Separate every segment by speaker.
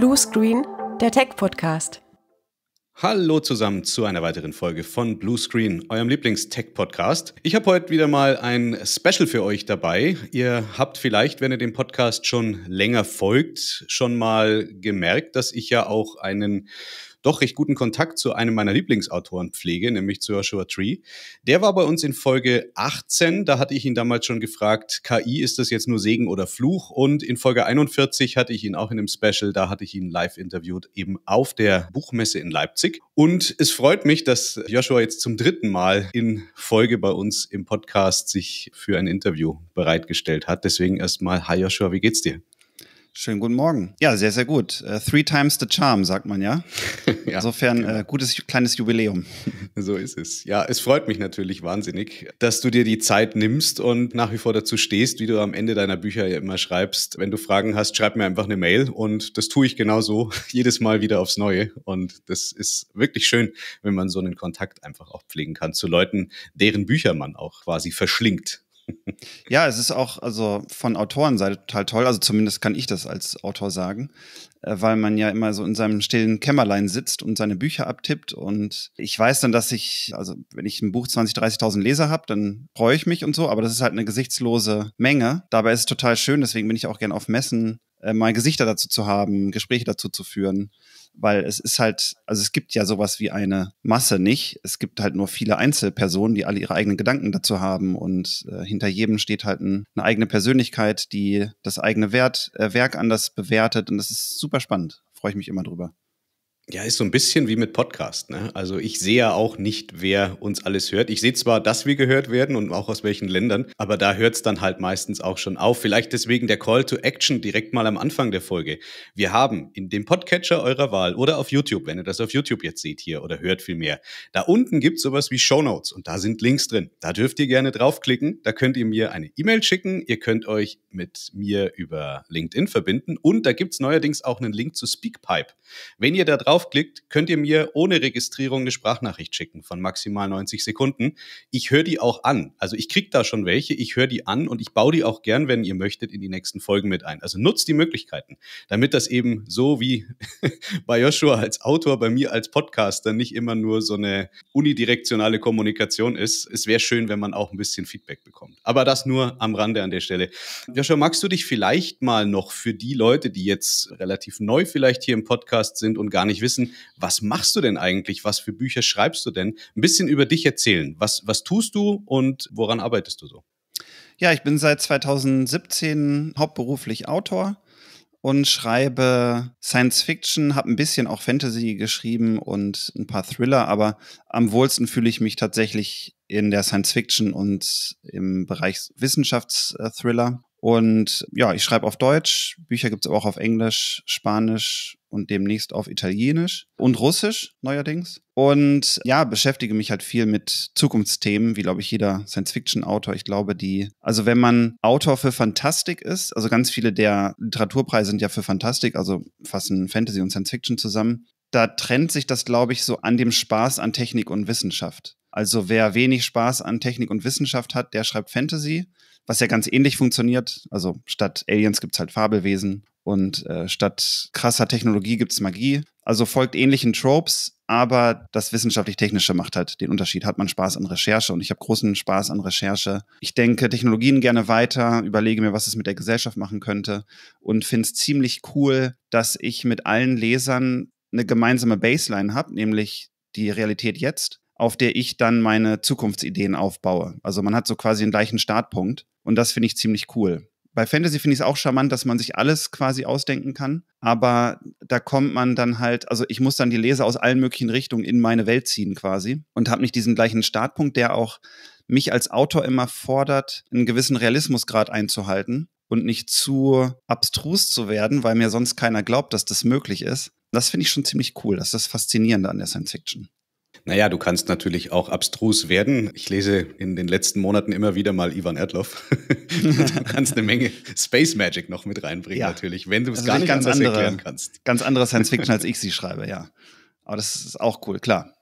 Speaker 1: Blue Screen, der Tech-Podcast. Hallo zusammen zu einer weiteren Folge von Blue Screen, eurem Lieblings-Tech-Podcast. Ich habe heute wieder mal ein Special für euch dabei. Ihr habt vielleicht, wenn ihr dem Podcast schon länger folgt, schon mal gemerkt, dass ich ja auch einen doch recht guten Kontakt zu einem meiner Lieblingsautoren pflege, nämlich zu Joshua Tree. Der war bei uns in Folge 18, da hatte ich ihn damals schon gefragt, KI, ist das jetzt nur Segen oder Fluch? Und in Folge 41 hatte ich ihn auch in einem Special, da hatte ich ihn live interviewt, eben auf der Buchmesse in Leipzig. Und es freut mich, dass Joshua jetzt zum dritten Mal in Folge bei uns im Podcast sich für ein Interview bereitgestellt hat. Deswegen erstmal, hi Joshua, wie geht's dir?
Speaker 2: Schönen guten Morgen. Ja, sehr, sehr gut. Uh, three times the charm, sagt man ja. ja Insofern äh, genau. äh, gutes kleines Jubiläum. So ist es. Ja,
Speaker 1: es freut mich natürlich wahnsinnig, dass du dir die Zeit nimmst und nach wie vor dazu stehst, wie du am Ende deiner Bücher ja immer schreibst. Wenn du Fragen hast, schreib mir einfach eine Mail und das tue ich genauso jedes Mal wieder aufs Neue. Und das ist wirklich schön, wenn man so einen Kontakt einfach auch pflegen kann zu Leuten, deren Bücher man auch quasi verschlingt
Speaker 2: ja, es ist auch also von Autorenseite total toll. Also zumindest kann ich das als Autor sagen, äh, weil man ja immer so in seinem stillen Kämmerlein sitzt und seine Bücher abtippt. Und ich weiß dann, dass ich, also wenn ich ein Buch 20, 30.000 Leser habe, dann freue ich mich und so. Aber das ist halt eine gesichtslose Menge. Dabei ist es total schön. Deswegen bin ich auch gern auf Messen, äh, mal Gesichter dazu zu haben, Gespräche dazu zu führen weil es ist halt, also es gibt ja sowas wie eine Masse nicht. Es gibt halt nur viele Einzelpersonen, die alle ihre eigenen Gedanken dazu haben und äh, hinter jedem steht halt ein, eine eigene Persönlichkeit, die das eigene Wert, äh, Werk anders bewertet und das ist super spannend. Freue ich mich immer drüber. Ja, ist so ein bisschen wie mit Podcast. Ne? Also ich sehe ja auch nicht, wer uns
Speaker 1: alles hört. Ich sehe zwar, dass wir gehört werden und auch aus welchen Ländern, aber da hört es dann halt meistens auch schon auf. Vielleicht deswegen der Call to Action direkt mal am Anfang der Folge. Wir haben in dem Podcatcher eurer Wahl oder auf YouTube, wenn ihr das auf YouTube jetzt seht hier oder hört vielmehr, da unten gibt es sowas wie Show Notes und da sind Links drin. Da dürft ihr gerne draufklicken. Da könnt ihr mir eine E-Mail schicken. Ihr könnt euch mit mir über LinkedIn verbinden und da gibt es neuerdings auch einen Link zu Speakpipe. Wenn ihr da drauf draufklickt, könnt ihr mir ohne Registrierung eine Sprachnachricht schicken von maximal 90 Sekunden. Ich höre die auch an. Also ich kriege da schon welche, ich höre die an und ich baue die auch gern, wenn ihr möchtet, in die nächsten Folgen mit ein. Also nutzt die Möglichkeiten, damit das eben so wie bei Joshua als Autor, bei mir als Podcaster nicht immer nur so eine unidirektionale Kommunikation ist. Es wäre schön, wenn man auch ein bisschen Feedback bekommt. Aber das nur am Rande an der Stelle. Joshua, magst du dich vielleicht mal noch für die Leute, die jetzt relativ neu vielleicht hier im Podcast sind und gar nicht wissen, wissen, was machst du denn eigentlich? Was für Bücher schreibst du denn? Ein bisschen über dich erzählen. Was, was tust du und woran arbeitest du so?
Speaker 2: Ja, ich bin seit 2017 hauptberuflich Autor und schreibe Science Fiction, habe ein bisschen auch Fantasy geschrieben und ein paar Thriller, aber am wohlsten fühle ich mich tatsächlich in der Science Fiction und im Bereich Wissenschaftsthriller äh, und ja, ich schreibe auf Deutsch, Bücher gibt es auch auf Englisch, Spanisch und demnächst auf Italienisch und Russisch neuerdings. Und ja, beschäftige mich halt viel mit Zukunftsthemen, wie glaube ich jeder Science-Fiction-Autor. Ich glaube, die, also wenn man Autor für Fantastik ist, also ganz viele der Literaturpreise sind ja für Fantastik, also fassen Fantasy und Science-Fiction zusammen. Da trennt sich das, glaube ich, so an dem Spaß an Technik und Wissenschaft. Also wer wenig Spaß an Technik und Wissenschaft hat, der schreibt Fantasy was ja ganz ähnlich funktioniert. Also statt Aliens gibt es halt Fabelwesen und äh, statt krasser Technologie gibt es Magie. Also folgt ähnlichen Tropes, aber das wissenschaftlich-technische macht halt den Unterschied. Hat man Spaß an Recherche und ich habe großen Spaß an Recherche. Ich denke Technologien gerne weiter, überlege mir, was es mit der Gesellschaft machen könnte und finde es ziemlich cool, dass ich mit allen Lesern eine gemeinsame Baseline habe, nämlich die Realität jetzt auf der ich dann meine Zukunftsideen aufbaue. Also man hat so quasi den gleichen Startpunkt und das finde ich ziemlich cool. Bei Fantasy finde ich es auch charmant, dass man sich alles quasi ausdenken kann, aber da kommt man dann halt, also ich muss dann die Leser aus allen möglichen Richtungen in meine Welt ziehen quasi und habe nicht diesen gleichen Startpunkt, der auch mich als Autor immer fordert, einen gewissen Realismusgrad einzuhalten und nicht zu abstrus zu werden, weil mir sonst keiner glaubt, dass das möglich ist. Das finde ich schon ziemlich cool. Das ist das Faszinierende an der Science Fiction.
Speaker 1: Naja, du kannst natürlich auch abstrus werden. Ich lese in den letzten Monaten immer wieder mal Ivan Erdloff. du kannst eine Menge Space Magic noch mit reinbringen, ja. natürlich, wenn du es also gar nicht ganz anders andere, erklären kannst. Ganz andere Science Fiction, als ich sie schreibe, ja. Aber das ist auch cool, klar.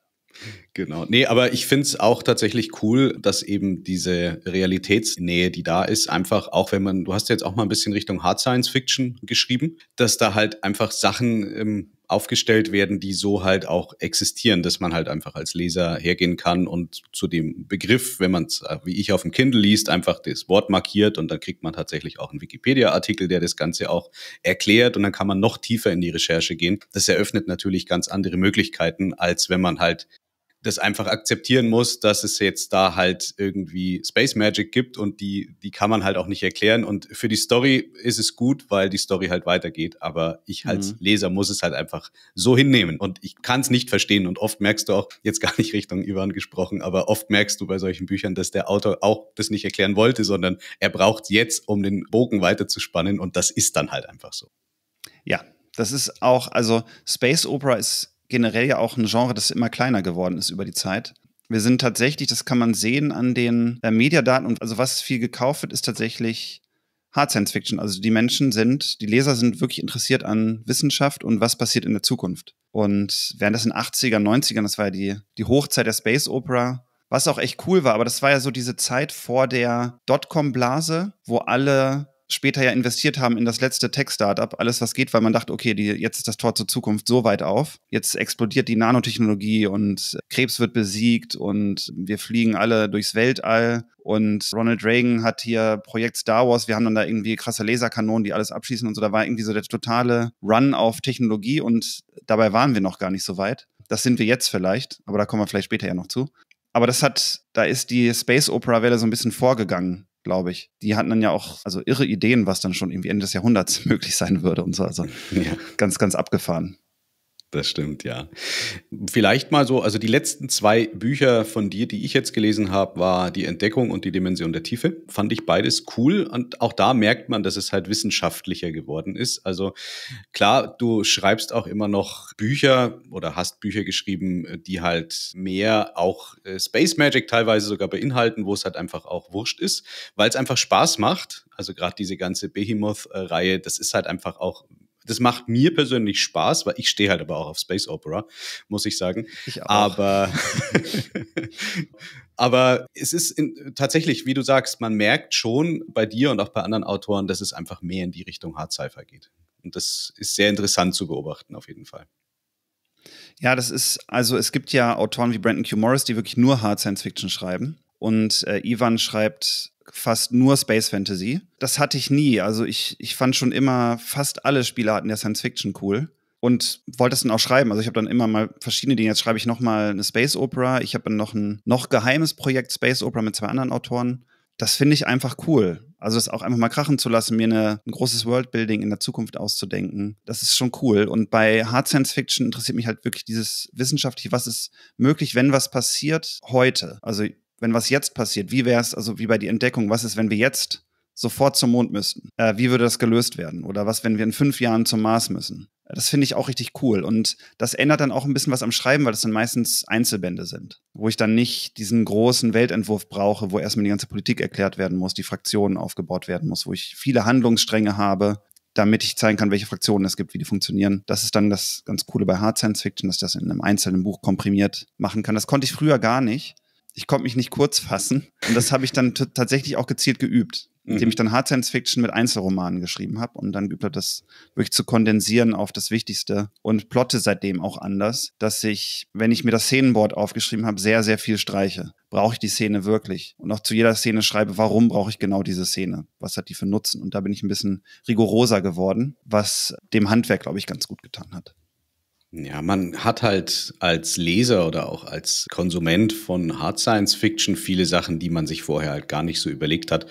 Speaker 1: Genau. Nee, aber ich finde es auch tatsächlich cool, dass eben diese Realitätsnähe, die da ist, einfach auch wenn man, du hast jetzt auch mal ein bisschen Richtung Hard Science Fiction geschrieben, dass da halt einfach Sachen ähm, aufgestellt werden, die so halt auch existieren, dass man halt einfach als Leser hergehen kann und zu dem Begriff, wenn man es äh, wie ich auf dem Kindle liest, einfach das Wort markiert und dann kriegt man tatsächlich auch einen Wikipedia-Artikel, der das Ganze auch erklärt und dann kann man noch tiefer in die Recherche gehen. Das eröffnet natürlich ganz andere Möglichkeiten, als wenn man halt das einfach akzeptieren muss, dass es jetzt da halt irgendwie Space Magic gibt und die, die kann man halt auch nicht erklären. Und für die Story ist es gut, weil die Story halt weitergeht. Aber ich als mhm. Leser muss es halt einfach so hinnehmen. Und ich kann es nicht verstehen. Und oft merkst du auch, jetzt gar nicht Richtung Ivan gesprochen, aber oft merkst du bei solchen Büchern, dass der Autor auch das nicht erklären wollte, sondern er braucht jetzt, um den Bogen weiterzuspannen. Und das ist dann halt einfach so.
Speaker 2: Ja, das ist auch, also Space Opera ist generell ja auch ein Genre, das immer kleiner geworden ist über die Zeit. Wir sind tatsächlich, das kann man sehen an den äh, Mediadaten und also was viel gekauft wird, ist tatsächlich Hard Science Fiction. Also die Menschen sind, die Leser sind wirklich interessiert an Wissenschaft und was passiert in der Zukunft. Und während das in 80er, 90ern, das war ja die, die Hochzeit der Space Opera, was auch echt cool war, aber das war ja so diese Zeit vor der Dotcom-Blase, wo alle später ja investiert haben in das letzte Tech-Startup, alles was geht, weil man dachte, okay, die, jetzt ist das Tor zur Zukunft so weit auf. Jetzt explodiert die Nanotechnologie und Krebs wird besiegt und wir fliegen alle durchs Weltall. Und Ronald Reagan hat hier Projekt Star Wars. Wir haben dann da irgendwie krasse Laserkanonen, die alles abschießen und so. Da war irgendwie so der totale Run auf Technologie und dabei waren wir noch gar nicht so weit. Das sind wir jetzt vielleicht, aber da kommen wir vielleicht später ja noch zu. Aber das hat, da ist die Space Opera Welle so ein bisschen vorgegangen glaube ich. Die hatten dann ja auch also irre Ideen, was dann schon irgendwie Ende des Jahrhunderts möglich sein würde und so. Also ja. ganz, ganz abgefahren. Das stimmt,
Speaker 1: ja. Vielleicht mal so, also die letzten zwei Bücher von dir, die ich jetzt gelesen habe, war Die Entdeckung und die Dimension der Tiefe. Fand ich beides cool und auch da merkt man, dass es halt wissenschaftlicher geworden ist. Also klar, du schreibst auch immer noch Bücher oder hast Bücher geschrieben, die halt mehr auch äh, Space Magic teilweise sogar beinhalten, wo es halt einfach auch wurscht ist, weil es einfach Spaß macht. Also gerade diese ganze Behemoth-Reihe, das ist halt einfach auch das macht mir persönlich Spaß, weil ich stehe halt aber auch auf Space Opera, muss ich sagen. Ich auch. Aber, aber es ist in, tatsächlich, wie du sagst, man merkt schon bei dir und auch bei anderen Autoren, dass es einfach mehr in die Richtung Hard Sci-Fi geht. Und das ist sehr interessant zu beobachten, auf jeden Fall.
Speaker 2: Ja, das ist, also es gibt ja Autoren wie Brandon Q. Morris, die wirklich nur Hard Science Fiction schreiben. Und äh, Ivan schreibt fast nur Space Fantasy. Das hatte ich nie. Also ich, ich fand schon immer fast alle Spielarten der Science Fiction cool und wollte es dann auch schreiben. Also ich habe dann immer mal verschiedene Dinge. Jetzt schreibe ich noch mal eine Space Opera. Ich habe dann noch ein noch geheimes Projekt Space Opera mit zwei anderen Autoren. Das finde ich einfach cool. Also das auch einfach mal krachen zu lassen, mir eine, ein großes Worldbuilding in der Zukunft auszudenken, das ist schon cool. Und bei Hard Science Fiction interessiert mich halt wirklich dieses wissenschaftliche, was ist möglich, wenn was passiert heute. Also wenn was jetzt passiert, wie wäre es, also wie bei der Entdeckung, was ist, wenn wir jetzt sofort zum Mond müssten? Äh, wie würde das gelöst werden? Oder was, wenn wir in fünf Jahren zum Mars müssen? Äh, das finde ich auch richtig cool. Und das ändert dann auch ein bisschen was am Schreiben, weil das dann meistens Einzelbände sind, wo ich dann nicht diesen großen Weltentwurf brauche, wo erstmal die ganze Politik erklärt werden muss, die Fraktionen aufgebaut werden muss, wo ich viele Handlungsstränge habe, damit ich zeigen kann, welche Fraktionen es gibt, wie die funktionieren. Das ist dann das ganz Coole bei Hard Science Fiction, dass ich das in einem einzelnen Buch komprimiert machen kann. Das konnte ich früher gar nicht ich konnte mich nicht kurz fassen. Und das habe ich dann tatsächlich auch gezielt geübt, indem mhm. ich dann Hard Science Fiction mit Einzelromanen geschrieben habe und dann geübt habe, das wirklich zu kondensieren auf das Wichtigste und plotte seitdem auch anders, dass ich, wenn ich mir das Szenenboard aufgeschrieben habe, sehr, sehr viel streiche. Brauche ich die Szene wirklich? Und auch zu jeder Szene schreibe, warum brauche ich genau diese Szene? Was hat die für Nutzen? Und da bin ich ein bisschen rigoroser geworden, was dem Handwerk, glaube ich, ganz gut getan hat.
Speaker 1: Ja, man hat halt als Leser oder auch als Konsument von Hard Science Fiction viele Sachen, die man sich vorher halt gar nicht so überlegt hat,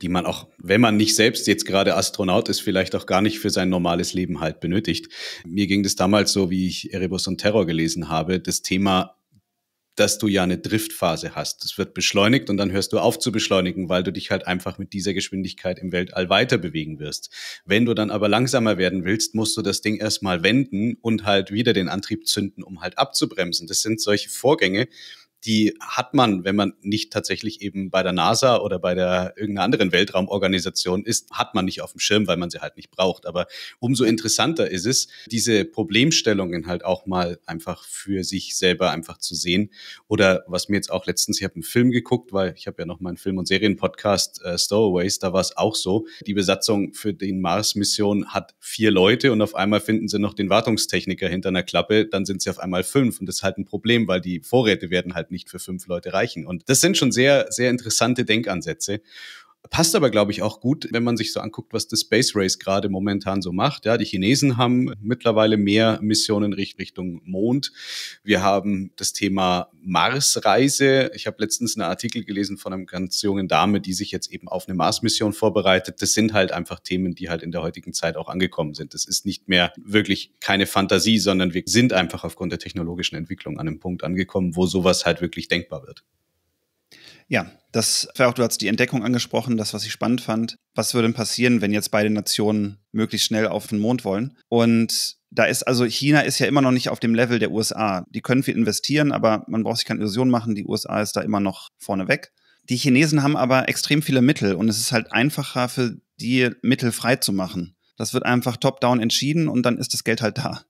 Speaker 1: die man auch, wenn man nicht selbst jetzt gerade Astronaut ist, vielleicht auch gar nicht für sein normales Leben halt benötigt. Mir ging das damals so, wie ich Erebus und Terror gelesen habe, das Thema dass du ja eine Driftphase hast. Es wird beschleunigt und dann hörst du auf zu beschleunigen, weil du dich halt einfach mit dieser Geschwindigkeit im Weltall weiter bewegen wirst. Wenn du dann aber langsamer werden willst, musst du das Ding erstmal wenden und halt wieder den Antrieb zünden, um halt abzubremsen. Das sind solche Vorgänge, die hat man, wenn man nicht tatsächlich eben bei der NASA oder bei der irgendeiner anderen Weltraumorganisation ist, hat man nicht auf dem Schirm, weil man sie halt nicht braucht. Aber umso interessanter ist es, diese Problemstellungen halt auch mal einfach für sich selber einfach zu sehen. Oder was mir jetzt auch letztens, ich habe einen Film geguckt, weil ich habe ja noch meinen Film- und Serienpodcast äh, Stowaways, da war es auch so. Die Besatzung für den Mars-Mission hat vier Leute und auf einmal finden sie noch den Wartungstechniker hinter einer Klappe, dann sind sie auf einmal fünf und das ist halt ein Problem, weil die Vorräte werden halt halt nicht für fünf Leute reichen. Und das sind schon sehr, sehr interessante Denkansätze. Passt aber, glaube ich, auch gut, wenn man sich so anguckt, was das Space Race gerade momentan so macht. Ja, die Chinesen haben mittlerweile mehr Missionen Richtung Mond. Wir haben das Thema Marsreise. Ich habe letztens einen Artikel gelesen von einer ganz jungen Dame, die sich jetzt eben auf eine Mars-Mission vorbereitet. Das sind halt einfach Themen, die halt in der heutigen Zeit auch angekommen sind. Das ist nicht mehr wirklich keine Fantasie, sondern
Speaker 2: wir sind einfach aufgrund der technologischen Entwicklung an einem Punkt angekommen, wo sowas halt wirklich denkbar wird. Ja, das war auch, du hast die Entdeckung angesprochen, das, was ich spannend fand. Was würde denn passieren, wenn jetzt beide Nationen möglichst schnell auf den Mond wollen? Und da ist also China ist ja immer noch nicht auf dem Level der USA. Die können viel investieren, aber man braucht sich keine Illusion machen, die USA ist da immer noch vorneweg. Die Chinesen haben aber extrem viele Mittel und es ist halt einfacher für die Mittel frei zu machen. Das wird einfach top-down entschieden und dann ist das Geld halt da.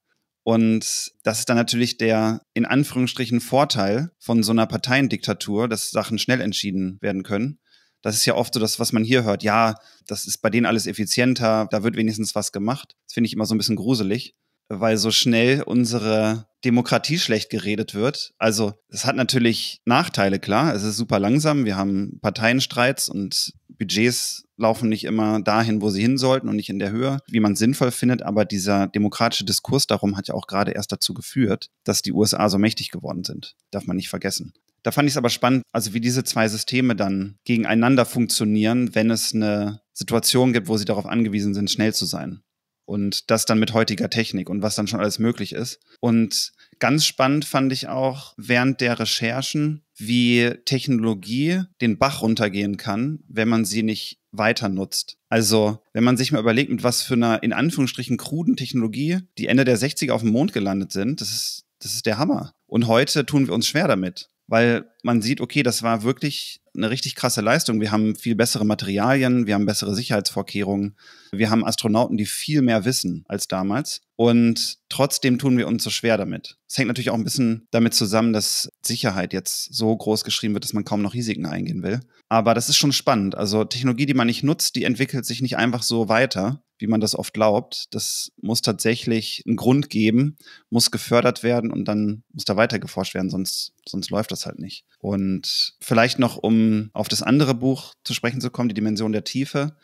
Speaker 2: Und das ist dann natürlich der in Anführungsstrichen Vorteil von so einer Parteiendiktatur, dass Sachen schnell entschieden werden können. Das ist ja oft so das, was man hier hört. Ja, das ist bei denen alles effizienter, da wird wenigstens was gemacht. Das finde ich immer so ein bisschen gruselig, weil so schnell unsere Demokratie schlecht geredet wird. Also es hat natürlich Nachteile, klar. Es ist super langsam. Wir haben Parteienstreits und Budgets laufen nicht immer dahin, wo sie hin sollten und nicht in der Höhe, wie man sinnvoll findet. Aber dieser demokratische Diskurs darum hat ja auch gerade erst dazu geführt, dass die USA so mächtig geworden sind. Darf man nicht vergessen. Da fand ich es aber spannend, also wie diese zwei Systeme dann gegeneinander funktionieren, wenn es eine Situation gibt, wo sie darauf angewiesen sind, schnell zu sein. Und das dann mit heutiger Technik und was dann schon alles möglich ist. Und Ganz spannend fand ich auch während der Recherchen, wie Technologie den Bach runtergehen kann, wenn man sie nicht weiter nutzt. Also, wenn man sich mal überlegt, mit was für einer in Anführungsstrichen kruden Technologie die Ende der 60er auf dem Mond gelandet sind, das ist, das ist der Hammer. Und heute tun wir uns schwer damit weil man sieht, okay, das war wirklich eine richtig krasse Leistung. Wir haben viel bessere Materialien, wir haben bessere Sicherheitsvorkehrungen, wir haben Astronauten, die viel mehr wissen als damals. Und trotzdem tun wir uns so schwer damit. Es hängt natürlich auch ein bisschen damit zusammen, dass Sicherheit jetzt so groß geschrieben wird, dass man kaum noch Risiken eingehen will. Aber das ist schon spannend. Also Technologie, die man nicht nutzt, die entwickelt sich nicht einfach so weiter wie man das oft glaubt. Das muss tatsächlich einen Grund geben, muss gefördert werden und dann muss da weiter geforscht werden, sonst, sonst läuft das halt nicht. Und vielleicht noch, um auf das andere Buch zu sprechen zu kommen, die Dimension der Tiefe.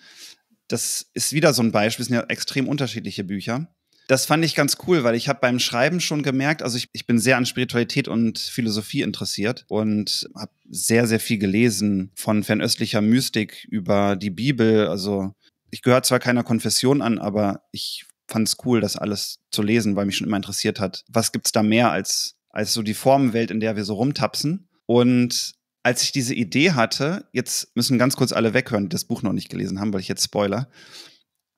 Speaker 2: Das ist wieder so ein Beispiel, es sind ja extrem unterschiedliche Bücher. Das fand ich ganz cool, weil ich habe beim Schreiben schon gemerkt, also ich, ich bin sehr an Spiritualität und Philosophie interessiert und habe sehr, sehr viel gelesen von fernöstlicher Mystik über die Bibel, also ich gehöre zwar keiner Konfession an, aber ich fand es cool, das alles zu lesen, weil mich schon immer interessiert hat, was gibt es da mehr als, als so die Formenwelt, in der wir so rumtapsen. Und als ich diese Idee hatte, jetzt müssen ganz kurz alle weghören, die das Buch noch nicht gelesen haben, weil ich jetzt Spoiler.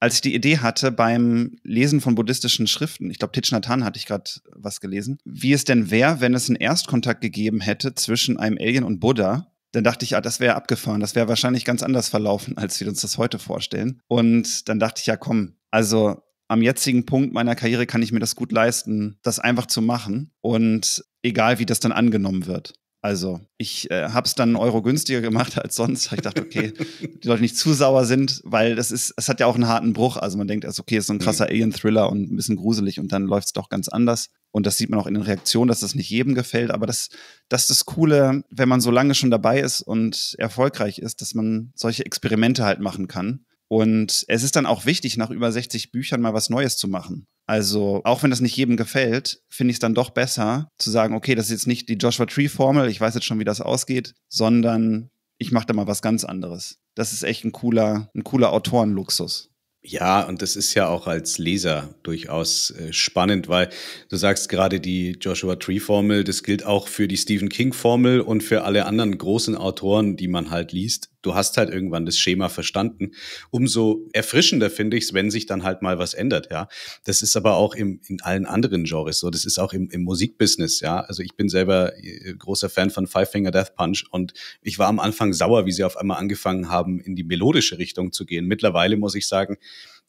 Speaker 2: Als ich die Idee hatte beim Lesen von buddhistischen Schriften, ich glaube Thich Nhat Hanh hatte ich gerade was gelesen, wie es denn wäre, wenn es einen Erstkontakt gegeben hätte zwischen einem Alien und Buddha, dann dachte ich, ah, das wäre abgefahren, das wäre wahrscheinlich ganz anders verlaufen, als wir uns das heute vorstellen. Und dann dachte ich, ja, komm, also am jetzigen Punkt meiner Karriere kann ich mir das gut leisten, das einfach zu machen und egal, wie das dann angenommen wird. Also ich äh, habe es dann einen Euro günstiger gemacht als sonst. Ich dachte, okay, die Leute nicht zu sauer sind, weil das ist, es hat ja auch einen harten Bruch. Also man denkt, also okay, ist so ein mhm. krasser Alien-Thriller und ein bisschen gruselig und dann läuft es doch ganz anders. Und das sieht man auch in den Reaktionen, dass das nicht jedem gefällt. Aber das, das ist das Coole, wenn man so lange schon dabei ist und erfolgreich ist, dass man solche Experimente halt machen kann. Und es ist dann auch wichtig, nach über 60 Büchern mal was Neues zu machen. Also, auch wenn das nicht jedem gefällt, finde ich es dann doch besser zu sagen, okay, das ist jetzt nicht die Joshua Tree Formel, ich weiß jetzt schon, wie das ausgeht, sondern ich mache da mal was ganz anderes. Das ist echt ein cooler, ein cooler Autorenluxus.
Speaker 1: Ja, und das ist ja auch als Leser durchaus äh, spannend, weil du sagst gerade die Joshua Tree Formel, das gilt auch für die Stephen King Formel und für alle anderen großen Autoren, die man halt liest. Du hast halt irgendwann das Schema verstanden. Umso erfrischender finde ich es, wenn sich dann halt mal was ändert, ja. Das ist aber auch im, in allen anderen Genres so. Das ist auch im, im Musikbusiness, ja. Also ich bin selber äh, großer Fan von Five Finger Death Punch und ich war am Anfang sauer, wie sie auf einmal angefangen haben, in die melodische Richtung zu gehen. Mittlerweile muss ich sagen,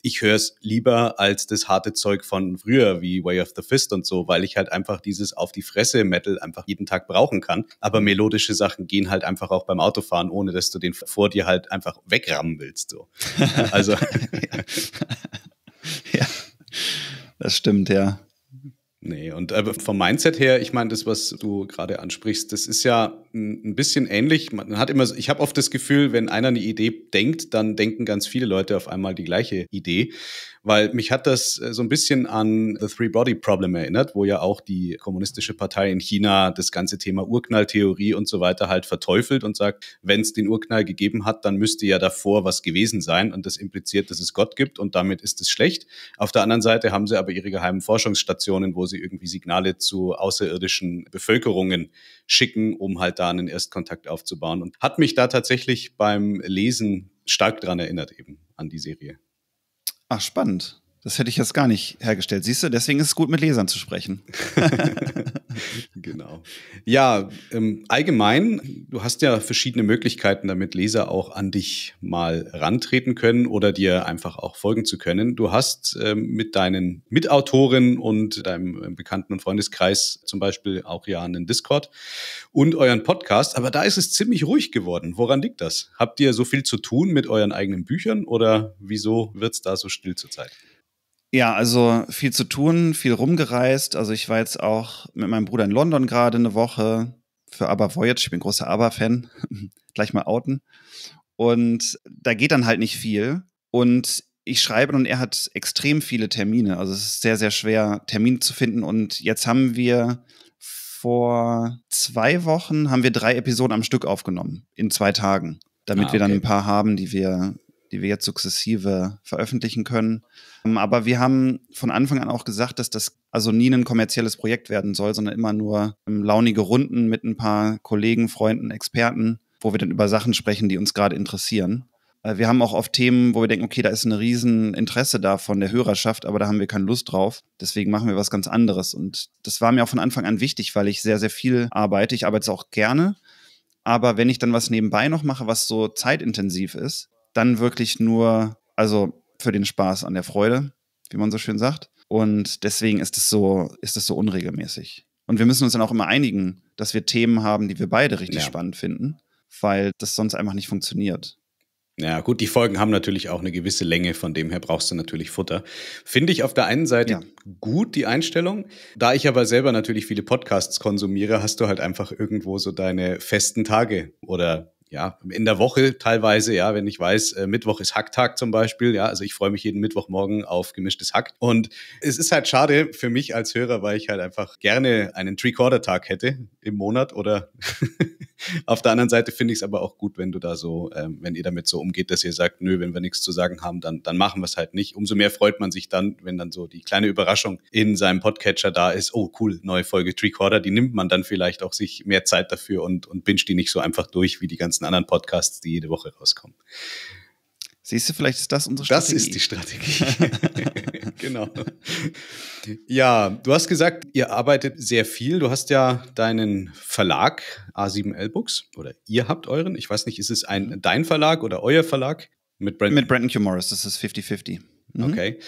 Speaker 1: ich höre es lieber als das harte Zeug von früher wie Way of the Fist und so, weil ich halt einfach dieses auf die Fresse Metal einfach jeden Tag brauchen kann. Aber melodische Sachen gehen halt einfach auch beim Autofahren, ohne dass du den vor dir halt einfach wegrammen willst. So. Also.
Speaker 2: ja, das stimmt, ja. Nee,
Speaker 1: und äh, vom Mindset her, ich meine, das, was du gerade ansprichst, das ist ja ein bisschen ähnlich. Man hat immer, ich habe oft das Gefühl, wenn einer eine Idee denkt, dann denken ganz viele Leute auf einmal die gleiche Idee, weil mich hat das äh, so ein bisschen an The Three Body Problem erinnert, wo ja auch die kommunistische Partei in China das ganze Thema Urknalltheorie und so weiter halt verteufelt und sagt, wenn es den Urknall gegeben hat, dann müsste ja davor was gewesen sein und das impliziert, dass es Gott gibt und damit ist es schlecht. Auf der anderen Seite haben sie aber ihre geheimen Forschungsstationen, wo sie irgendwie Signale zu außerirdischen Bevölkerungen schicken, um halt da da einen Erstkontakt aufzubauen und hat mich da tatsächlich beim Lesen stark daran erinnert eben an die Serie.
Speaker 2: Ach, spannend. Das hätte ich jetzt gar nicht hergestellt. Siehst du, deswegen ist es gut, mit Lesern zu sprechen. genau. Ja, ähm, allgemein, du hast
Speaker 1: ja verschiedene Möglichkeiten, damit Leser auch an dich mal rantreten können oder dir einfach auch folgen zu können. Du hast ähm, mit deinen Mitautoren und deinem ähm, Bekannten- und Freundeskreis zum Beispiel auch ja einen Discord und euren Podcast, aber da ist es ziemlich ruhig geworden. Woran liegt das? Habt ihr so viel zu tun mit euren eigenen Büchern oder wieso wird es da so still zurzeit?
Speaker 2: Ja, also viel zu tun, viel rumgereist. Also ich war jetzt auch mit meinem Bruder in London gerade eine Woche für Aber Voyage. Ich bin großer Aber-Fan. Gleich mal outen. Und da geht dann halt nicht viel. Und ich schreibe und er hat extrem viele Termine. Also es ist sehr, sehr schwer, Termine zu finden. Und jetzt haben wir vor zwei Wochen haben wir drei Episoden am Stück aufgenommen in zwei Tagen, damit ah, okay. wir dann ein paar haben, die wir die wir jetzt sukzessive veröffentlichen können. Ähm, aber wir haben von Anfang an auch gesagt, dass das also nie ein kommerzielles Projekt werden soll, sondern immer nur ähm, launige Runden mit ein paar Kollegen, Freunden, Experten, wo wir dann über Sachen sprechen, die uns gerade interessieren. Äh, wir haben auch oft Themen, wo wir denken, okay, da ist ein Rieseninteresse da von der Hörerschaft, aber da haben wir keine Lust drauf. Deswegen machen wir was ganz anderes. Und das war mir auch von Anfang an wichtig, weil ich sehr, sehr viel arbeite. Ich arbeite auch gerne. Aber wenn ich dann was nebenbei noch mache, was so zeitintensiv ist, dann wirklich nur, also für den Spaß an der Freude, wie man so schön sagt. Und deswegen ist es so, ist es so unregelmäßig. Und wir müssen uns dann auch immer einigen, dass wir Themen haben, die wir beide richtig ja. spannend finden, weil das sonst einfach nicht funktioniert. Ja, gut, die Folgen haben natürlich auch eine gewisse Länge, von
Speaker 1: dem her brauchst du natürlich Futter. Finde ich auf der einen Seite ja. gut die Einstellung. Da ich aber selber natürlich viele Podcasts konsumiere, hast du halt einfach irgendwo so deine festen Tage oder ja, in der Woche teilweise, ja, wenn ich weiß, äh, Mittwoch ist Hacktag zum Beispiel, ja, also ich freue mich jeden Mittwochmorgen auf gemischtes Hack. Und es ist halt schade für mich als Hörer, weil ich halt einfach gerne einen Three-Quarter-Tag hätte im Monat oder auf der anderen Seite finde ich es aber auch gut, wenn du da so, ähm, wenn ihr damit so umgeht, dass ihr sagt, nö, wenn wir nichts zu sagen haben, dann, dann machen wir es halt nicht. Umso mehr freut man sich dann, wenn dann so die kleine Überraschung in seinem Podcatcher da ist, oh cool, neue Folge Treecorder, die nimmt man dann vielleicht auch sich mehr Zeit dafür und, und binge die nicht so einfach durch wie die ganzen anderen Podcasts, die jede Woche rauskommen.
Speaker 2: Siehst du, vielleicht ist das unsere Strategie. Das ist die Strategie. genau.
Speaker 1: Ja, du hast gesagt, ihr arbeitet sehr viel. Du hast ja deinen Verlag A7L Books oder ihr habt euren. Ich weiß nicht, ist es ein dein Verlag oder euer Verlag? Mit Brandon, mit Brandon Q. Morris, das ist 50-50. Mhm. Okay.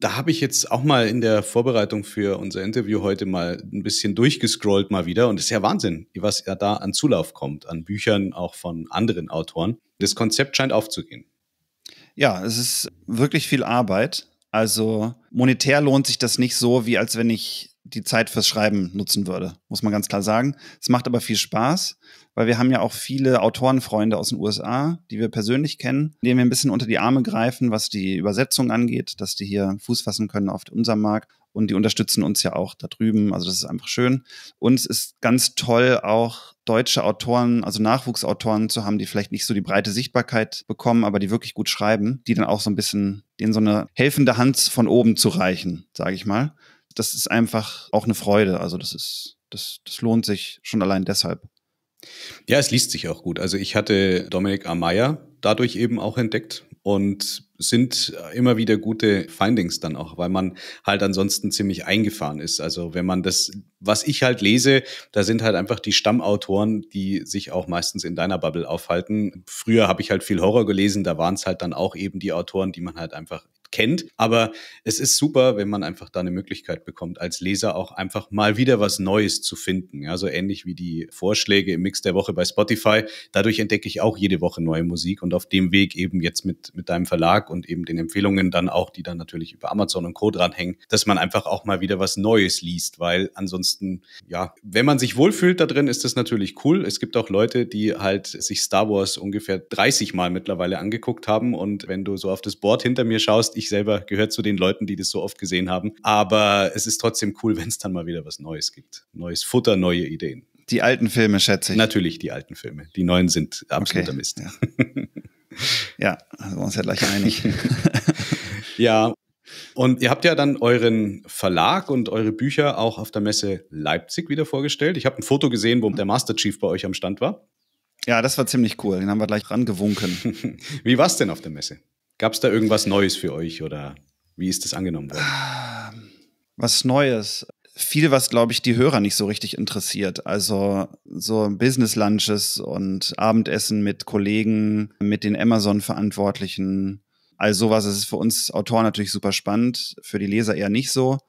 Speaker 1: Da habe ich jetzt auch mal in der Vorbereitung für unser Interview heute mal ein bisschen durchgescrollt mal wieder. Und es ist ja Wahnsinn, was ja da an Zulauf kommt, an Büchern auch von anderen Autoren. Das Konzept scheint aufzugehen.
Speaker 2: Ja, es ist wirklich viel Arbeit. Also monetär lohnt sich das nicht so, wie als wenn ich die Zeit fürs Schreiben nutzen würde, muss man ganz klar sagen. Es macht aber viel Spaß, weil wir haben ja auch viele Autorenfreunde aus den USA, die wir persönlich kennen, denen wir ein bisschen unter die Arme greifen, was die Übersetzung angeht, dass die hier Fuß fassen können auf unserem Markt und die unterstützen uns ja auch da drüben. Also das ist einfach schön. Uns ist ganz toll auch deutsche Autoren, also Nachwuchsautoren zu haben, die vielleicht nicht so die breite Sichtbarkeit bekommen, aber die wirklich gut schreiben, die dann auch so ein bisschen denen so eine helfende Hand von oben zu reichen, sage ich mal. Das ist einfach auch eine Freude. Also das ist, das, das lohnt sich schon allein deshalb.
Speaker 1: Ja, es liest sich auch gut. Also ich hatte Dominik Ameyer dadurch eben auch entdeckt und sind äh, immer wieder gute Findings dann auch, weil man halt ansonsten ziemlich eingefahren ist. Also wenn man das, was ich halt lese, da sind halt einfach die Stammautoren, die sich auch meistens in deiner Bubble aufhalten. Früher habe ich halt viel Horror gelesen, da waren es halt dann auch eben die Autoren, die man halt einfach kennt. Aber es ist super, wenn man einfach da eine Möglichkeit bekommt, als Leser auch einfach mal wieder was Neues zu finden. Ja, so ähnlich wie die Vorschläge im Mix der Woche bei Spotify. Dadurch entdecke ich auch jede Woche neue Musik und auf dem Weg eben jetzt mit, mit deinem Verlag und eben den Empfehlungen dann auch, die dann natürlich über Amazon und Co. dranhängen, dass man einfach auch mal wieder was Neues liest, weil ansonsten, ja, wenn man sich wohlfühlt da drin, ist das natürlich cool. Es gibt auch Leute, die halt sich Star Wars ungefähr 30 Mal mittlerweile angeguckt haben und wenn du so auf das Board hinter mir schaust, ich selber gehört zu den Leuten, die das so oft gesehen haben. Aber es ist trotzdem cool, wenn es dann mal wieder was Neues gibt. Neues Futter, neue Ideen. Die alten Filme, schätze ich. Natürlich die alten Filme. Die neuen
Speaker 2: sind absoluter okay. Mist. Ja. ja, also wir uns ja gleich einig.
Speaker 1: ja, und ihr habt ja dann euren Verlag und eure Bücher auch auf der Messe Leipzig wieder vorgestellt. Ich habe ein Foto gesehen, wo der Master Chief bei euch am Stand war. Ja,
Speaker 2: das war ziemlich cool. Den haben wir gleich rangewunken. Wie war es denn auf der Messe?
Speaker 1: Gab es da irgendwas Neues
Speaker 2: für euch oder wie ist das angenommen worden? Ähm, was Neues viel, was, glaube ich, die Hörer nicht so richtig interessiert. Also so Business-Lunches und Abendessen mit Kollegen, mit den Amazon-Verantwortlichen. All sowas ist für uns Autoren natürlich super spannend, für die Leser eher nicht so.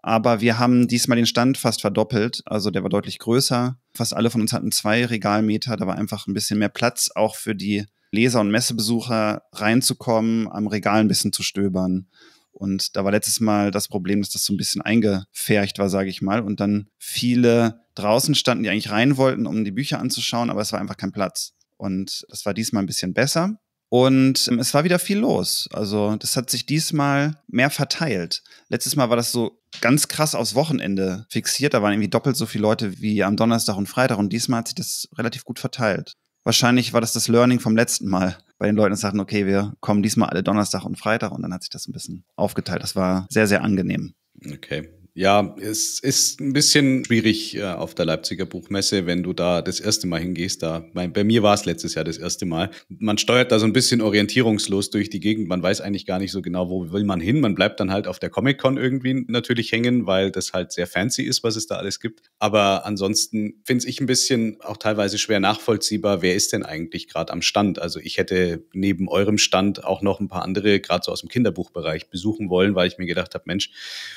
Speaker 2: Aber wir haben diesmal den Stand fast verdoppelt, also der war deutlich größer. Fast alle von uns hatten zwei Regalmeter, da war einfach ein bisschen mehr Platz auch für die Leser und Messebesucher reinzukommen, am Regal ein bisschen zu stöbern. Und da war letztes Mal das Problem, dass das so ein bisschen eingefercht war, sage ich mal. Und dann viele draußen standen, die eigentlich rein wollten, um die Bücher anzuschauen, aber es war einfach kein Platz. Und das war diesmal ein bisschen besser. Und ähm, es war wieder viel los. Also das hat sich diesmal mehr verteilt. Letztes Mal war das so ganz krass aufs Wochenende fixiert. Da waren irgendwie doppelt so viele Leute wie am Donnerstag und Freitag. Und diesmal hat sich das relativ gut verteilt wahrscheinlich war das das Learning vom letzten Mal bei den Leuten die sagten, okay, wir kommen diesmal alle Donnerstag und Freitag und dann hat sich das ein bisschen aufgeteilt. Das war sehr, sehr angenehm. Okay.
Speaker 1: Ja, es ist ein bisschen schwierig äh, auf der Leipziger Buchmesse, wenn du da das erste Mal hingehst. Da, bei, bei mir war es letztes Jahr das erste Mal. Man steuert da so ein bisschen orientierungslos durch die Gegend. Man weiß eigentlich gar nicht so genau, wo will man hin. Man bleibt dann halt auf der Comic-Con irgendwie natürlich hängen, weil das halt sehr fancy ist, was es da alles gibt. Aber ansonsten finde ich ein bisschen auch teilweise schwer nachvollziehbar, wer ist denn eigentlich gerade am Stand. Also ich hätte neben eurem Stand auch noch ein paar andere, gerade so aus dem Kinderbuchbereich, besuchen wollen, weil ich mir gedacht habe, Mensch,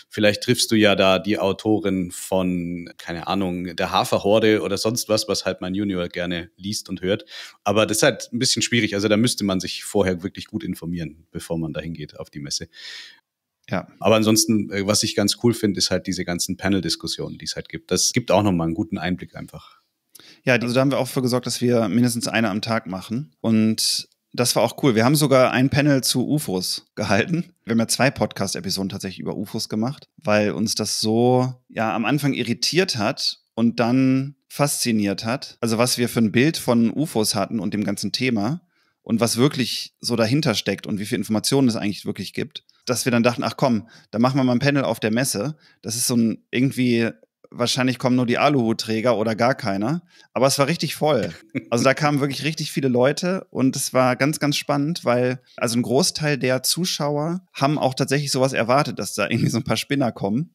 Speaker 1: vielleicht triffst du ja da die Autorin von, keine Ahnung, der Haferhorde oder sonst was, was halt mein Junior gerne liest und hört. Aber das ist halt ein bisschen schwierig. Also da müsste man sich vorher wirklich gut informieren, bevor man da hingeht auf die Messe. Ja. Aber ansonsten, äh, was ich ganz cool finde, ist halt diese ganzen Panel-Diskussionen, die es halt gibt. Das gibt auch nochmal einen guten Einblick einfach.
Speaker 2: Ja, also da haben wir auch für gesorgt, dass wir mindestens eine am Tag machen. Und das war auch cool. Wir haben sogar ein Panel zu UFOs gehalten. Wir haben ja zwei Podcast-Episoden tatsächlich über UFOs gemacht, weil uns das so ja am Anfang irritiert hat und dann fasziniert hat. Also was wir für ein Bild von UFOs hatten und dem ganzen Thema und was wirklich so dahinter steckt und wie viel Informationen es eigentlich wirklich gibt, dass wir dann dachten, ach komm, da machen wir mal ein Panel auf der Messe. Das ist so ein irgendwie wahrscheinlich kommen nur die Aluhutträger oder gar keiner. Aber es war richtig voll. Also da kamen wirklich richtig viele Leute und es war ganz, ganz spannend, weil also ein Großteil der Zuschauer haben auch tatsächlich sowas erwartet, dass da irgendwie so ein paar Spinner kommen.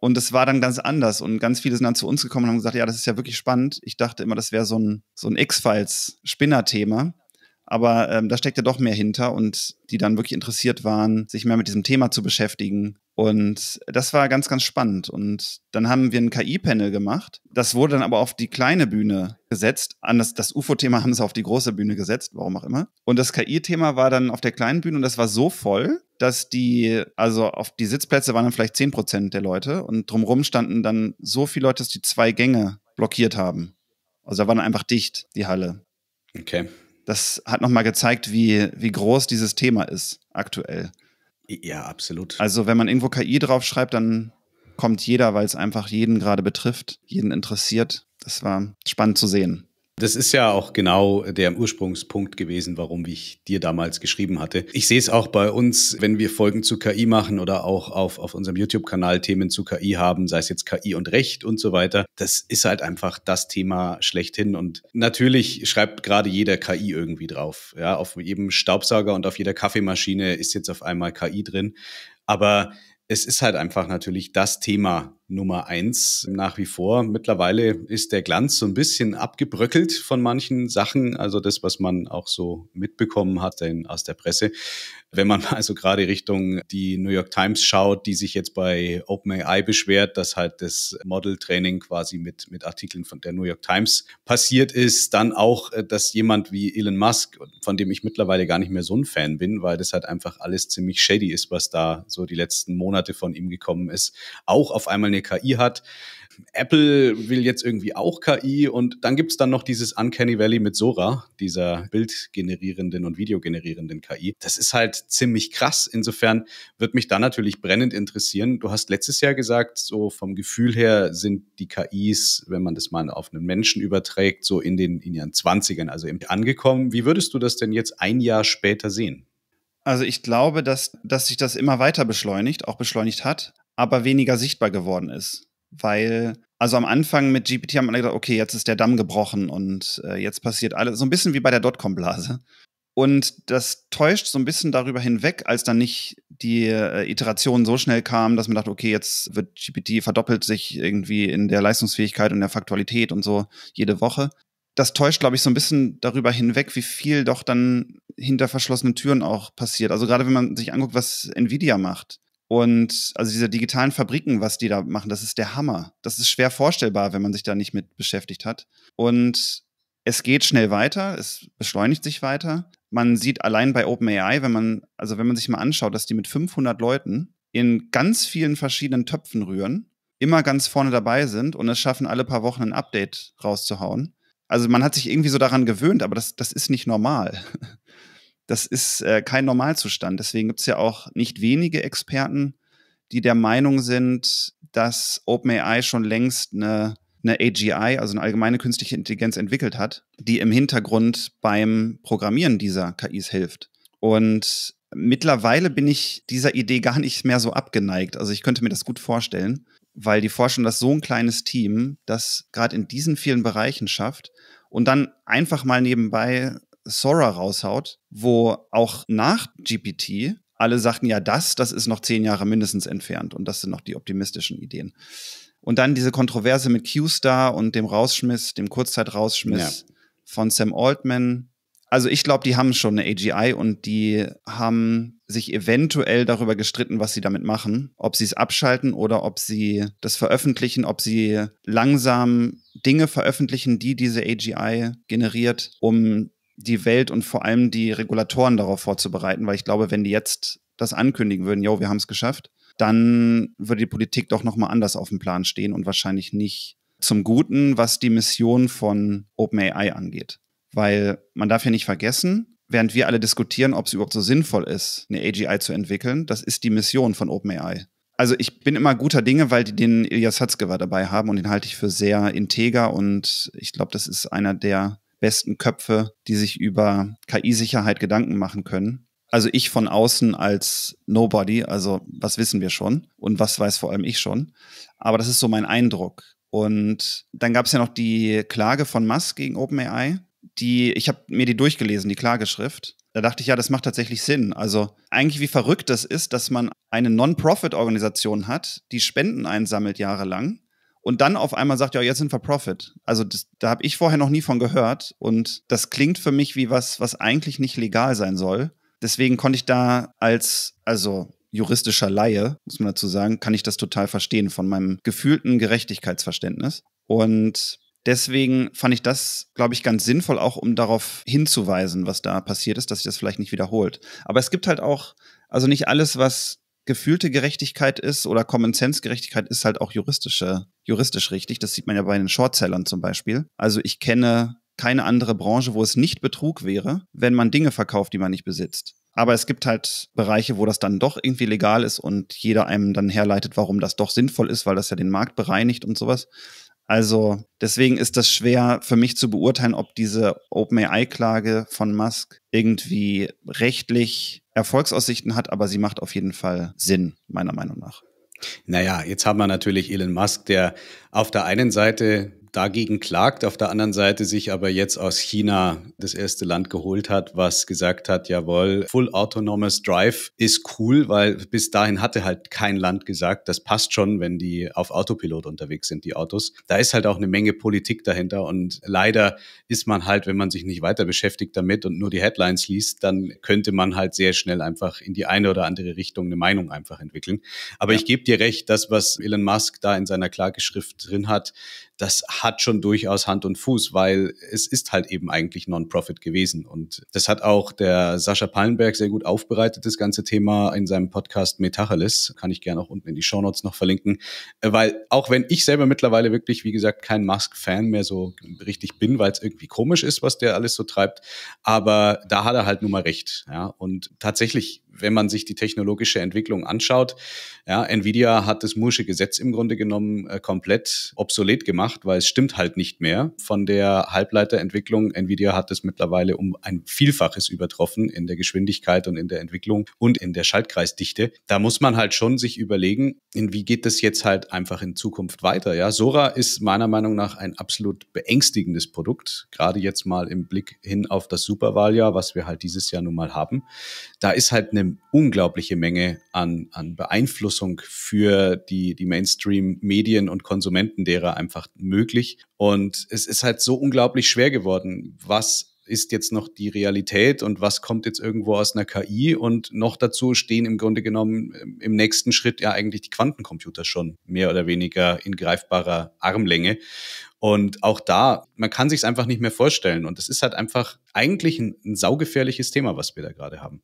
Speaker 2: Und es war dann ganz anders und ganz viele sind dann zu uns gekommen und haben gesagt, ja, das ist ja wirklich spannend. Ich dachte immer, das wäre so ein, so ein X-Files-Spinner-Thema. Aber ähm, da steckt ja doch mehr hinter und die dann wirklich interessiert waren, sich mehr mit diesem Thema zu beschäftigen, und das war ganz, ganz spannend. Und dann haben wir ein KI-Panel gemacht. Das wurde dann aber auf die kleine Bühne gesetzt. An das, das UFO-Thema haben sie auf die große Bühne gesetzt, warum auch immer. Und das KI-Thema war dann auf der kleinen Bühne und das war so voll, dass die, also auf die Sitzplätze waren dann vielleicht zehn Prozent der Leute und drumherum standen dann so viele Leute, dass die zwei Gänge blockiert haben. Also da war dann einfach dicht, die Halle. Okay. Das hat nochmal gezeigt, wie, wie groß dieses Thema ist aktuell. Ja, absolut. Also wenn man irgendwo KI draufschreibt, dann kommt jeder, weil es einfach jeden gerade betrifft, jeden interessiert. Das war spannend zu sehen. Das ist ja auch genau
Speaker 1: der Ursprungspunkt gewesen, warum ich dir damals geschrieben hatte. Ich sehe es auch bei uns, wenn wir Folgen zu KI machen oder auch auf, auf unserem YouTube-Kanal Themen zu KI haben, sei es jetzt KI und Recht und so weiter. Das ist halt einfach das Thema schlechthin. Und natürlich schreibt gerade jeder KI irgendwie drauf. Ja, auf jedem Staubsauger und auf jeder Kaffeemaschine ist jetzt auf einmal KI drin. Aber es ist halt einfach natürlich das Thema Nummer eins nach wie vor. Mittlerweile ist der Glanz so ein bisschen abgebröckelt von manchen Sachen. Also das, was man auch so mitbekommen hat denn aus der Presse. Wenn man also gerade Richtung die New York Times schaut, die sich jetzt bei OpenAI beschwert, dass halt das Model-Training quasi mit, mit Artikeln von der New York Times passiert ist, dann auch, äh, dass jemand wie Elon Musk, von dem ich mittlerweile gar nicht mehr so ein Fan bin, weil das halt einfach alles ziemlich shady ist, was da so die letzten Monate von ihm gekommen ist, auch auf einmal eine eine KI hat. Apple will jetzt irgendwie auch KI und dann gibt es dann noch dieses Uncanny Valley mit Sora, dieser bildgenerierenden und videogenerierenden KI. Das ist halt ziemlich krass. Insofern wird mich da natürlich brennend interessieren. Du hast letztes Jahr gesagt, so vom Gefühl her sind die KIs, wenn man das mal auf einen Menschen überträgt, so in den in ihren 20ern, also eben
Speaker 2: angekommen. Wie würdest du das denn jetzt ein Jahr später sehen? Also ich glaube, dass, dass sich das immer weiter beschleunigt, auch beschleunigt hat aber weniger sichtbar geworden ist. Weil, also am Anfang mit GPT haben alle gedacht, okay, jetzt ist der Damm gebrochen und äh, jetzt passiert alles. So ein bisschen wie bei der Dotcom-Blase. Und das täuscht so ein bisschen darüber hinweg, als dann nicht die äh, Iteration so schnell kam, dass man dachte, okay, jetzt wird GPT verdoppelt sich irgendwie in der Leistungsfähigkeit und der Faktualität und so jede Woche. Das täuscht, glaube ich, so ein bisschen darüber hinweg, wie viel doch dann hinter verschlossenen Türen auch passiert. Also gerade wenn man sich anguckt, was Nvidia macht, und also diese digitalen Fabriken, was die da machen, das ist der Hammer. Das ist schwer vorstellbar, wenn man sich da nicht mit beschäftigt hat. Und es geht schnell weiter, es beschleunigt sich weiter. Man sieht allein bei OpenAI, wenn man, also wenn man sich mal anschaut, dass die mit 500 Leuten in ganz vielen verschiedenen Töpfen rühren, immer ganz vorne dabei sind und es schaffen, alle paar Wochen ein Update rauszuhauen. Also man hat sich irgendwie so daran gewöhnt, aber das, das ist nicht normal. das ist äh, kein Normalzustand. Deswegen gibt es ja auch nicht wenige Experten, die der Meinung sind, dass OpenAI schon längst eine, eine AGI, also eine allgemeine künstliche Intelligenz, entwickelt hat, die im Hintergrund beim Programmieren dieser KIs hilft. Und mittlerweile bin ich dieser Idee gar nicht mehr so abgeneigt. Also ich könnte mir das gut vorstellen, weil die Forschung das so ein kleines Team, das gerade in diesen vielen Bereichen schafft und dann einfach mal nebenbei Sora raushaut, wo auch nach GPT alle sagten, ja, das, das ist noch zehn Jahre mindestens entfernt und das sind noch die optimistischen Ideen. Und dann diese Kontroverse mit Q-Star und dem Rausschmiss, dem Kurzzeitrausschmiss ja. von Sam Altman. Also ich glaube, die haben schon eine AGI und die haben sich eventuell darüber gestritten, was sie damit machen, ob sie es abschalten oder ob sie das veröffentlichen, ob sie langsam Dinge veröffentlichen, die diese AGI generiert, um die Welt und vor allem die Regulatoren darauf vorzubereiten, weil ich glaube, wenn die jetzt das ankündigen würden, jo, wir haben es geschafft, dann würde die Politik doch nochmal anders auf dem Plan stehen und wahrscheinlich nicht zum Guten, was die Mission von OpenAI angeht. Weil man darf ja nicht vergessen, während wir alle diskutieren, ob es überhaupt so sinnvoll ist, eine AGI zu entwickeln, das ist die Mission von OpenAI. Also ich bin immer guter Dinge, weil die den Ilya Satzgeber dabei haben und den halte ich für sehr integer und ich glaube, das ist einer der besten Köpfe, die sich über KI-Sicherheit Gedanken machen können. Also ich von außen als Nobody, also was wissen wir schon und was weiß vor allem ich schon. Aber das ist so mein Eindruck. Und dann gab es ja noch die Klage von Musk gegen OpenAI. Die, ich habe mir die durchgelesen, die Klageschrift. Da dachte ich, ja, das macht tatsächlich Sinn. Also eigentlich, wie verrückt das ist, dass man eine Non-Profit-Organisation hat, die Spenden einsammelt jahrelang und dann auf einmal sagt, ja, oh, jetzt sind wir Profit. Also das, da habe ich vorher noch nie von gehört und das klingt für mich wie was, was eigentlich nicht legal sein soll. Deswegen konnte ich da als, also juristischer Laie, muss man dazu sagen, kann ich das total verstehen von meinem gefühlten Gerechtigkeitsverständnis. Und Deswegen fand ich das, glaube ich, ganz sinnvoll, auch um darauf hinzuweisen, was da passiert ist, dass sich das vielleicht nicht wiederholt. Aber es gibt halt auch, also nicht alles, was gefühlte Gerechtigkeit ist oder Common Sense Gerechtigkeit ist halt auch juristische juristisch richtig. Das sieht man ja bei den Shortsellern zum Beispiel. Also ich kenne keine andere Branche, wo es nicht Betrug wäre, wenn man Dinge verkauft, die man nicht besitzt. Aber es gibt halt Bereiche, wo das dann doch irgendwie legal ist und jeder einem dann herleitet, warum das doch sinnvoll ist, weil das ja den Markt bereinigt und sowas. Also deswegen ist das schwer für mich zu beurteilen, ob diese OpenAI-Klage von Musk irgendwie rechtlich Erfolgsaussichten hat, aber sie macht auf jeden Fall Sinn, meiner Meinung nach.
Speaker 1: Naja, jetzt haben wir natürlich Elon Musk, der auf der einen Seite dagegen klagt, auf der anderen Seite sich aber jetzt aus China das erste Land geholt hat, was gesagt hat, jawohl, Full Autonomous Drive ist cool, weil bis dahin hatte halt kein Land gesagt, das passt schon, wenn die auf Autopilot unterwegs sind, die Autos. Da ist halt auch eine Menge Politik dahinter und leider ist man halt, wenn man sich nicht weiter beschäftigt damit und nur die Headlines liest, dann könnte man halt sehr schnell einfach in die eine oder andere Richtung eine Meinung einfach entwickeln. Aber ja. ich gebe dir recht, das, was Elon Musk da in seiner Klageschrift drin hat, das hat schon durchaus Hand und Fuß, weil es ist halt eben eigentlich Non-Profit gewesen. Und das hat auch der Sascha Pallenberg sehr gut aufbereitet, das ganze Thema in seinem Podcast Metacheles. Kann ich gerne auch unten in die Shownotes noch verlinken. Äh, weil auch wenn ich selber mittlerweile wirklich, wie gesagt, kein Musk-Fan mehr so richtig bin, weil es irgendwie komisch ist, was der alles so treibt, aber da hat er halt nun mal recht. Ja, und tatsächlich wenn man sich die technologische Entwicklung anschaut, ja, Nvidia hat das Mursche Gesetz im Grunde genommen äh, komplett obsolet gemacht gemacht, weil es stimmt halt nicht mehr. Von der Halbleiterentwicklung, Nvidia hat es mittlerweile um ein Vielfaches übertroffen in der Geschwindigkeit und in der Entwicklung und in der Schaltkreisdichte. Da muss man halt schon sich überlegen, in wie geht das jetzt halt einfach in Zukunft weiter. Ja, Sora ist meiner Meinung nach ein absolut beängstigendes Produkt, gerade jetzt mal im Blick hin auf das Superwahljahr, was wir halt dieses Jahr nun mal haben. Da ist halt eine unglaubliche Menge an, an Beeinflussung für die, die Mainstream-Medien und Konsumenten derer einfach möglich. Und es ist halt so unglaublich schwer geworden. Was ist jetzt noch die Realität und was kommt jetzt irgendwo aus einer KI? Und noch dazu stehen im Grunde genommen ähm, im nächsten Schritt ja eigentlich die Quantencomputer schon mehr oder weniger in greifbarer Armlänge. Und auch da, man kann sich es einfach nicht mehr vorstellen. Und es ist halt einfach
Speaker 2: eigentlich ein, ein saugefährliches Thema, was wir da gerade haben.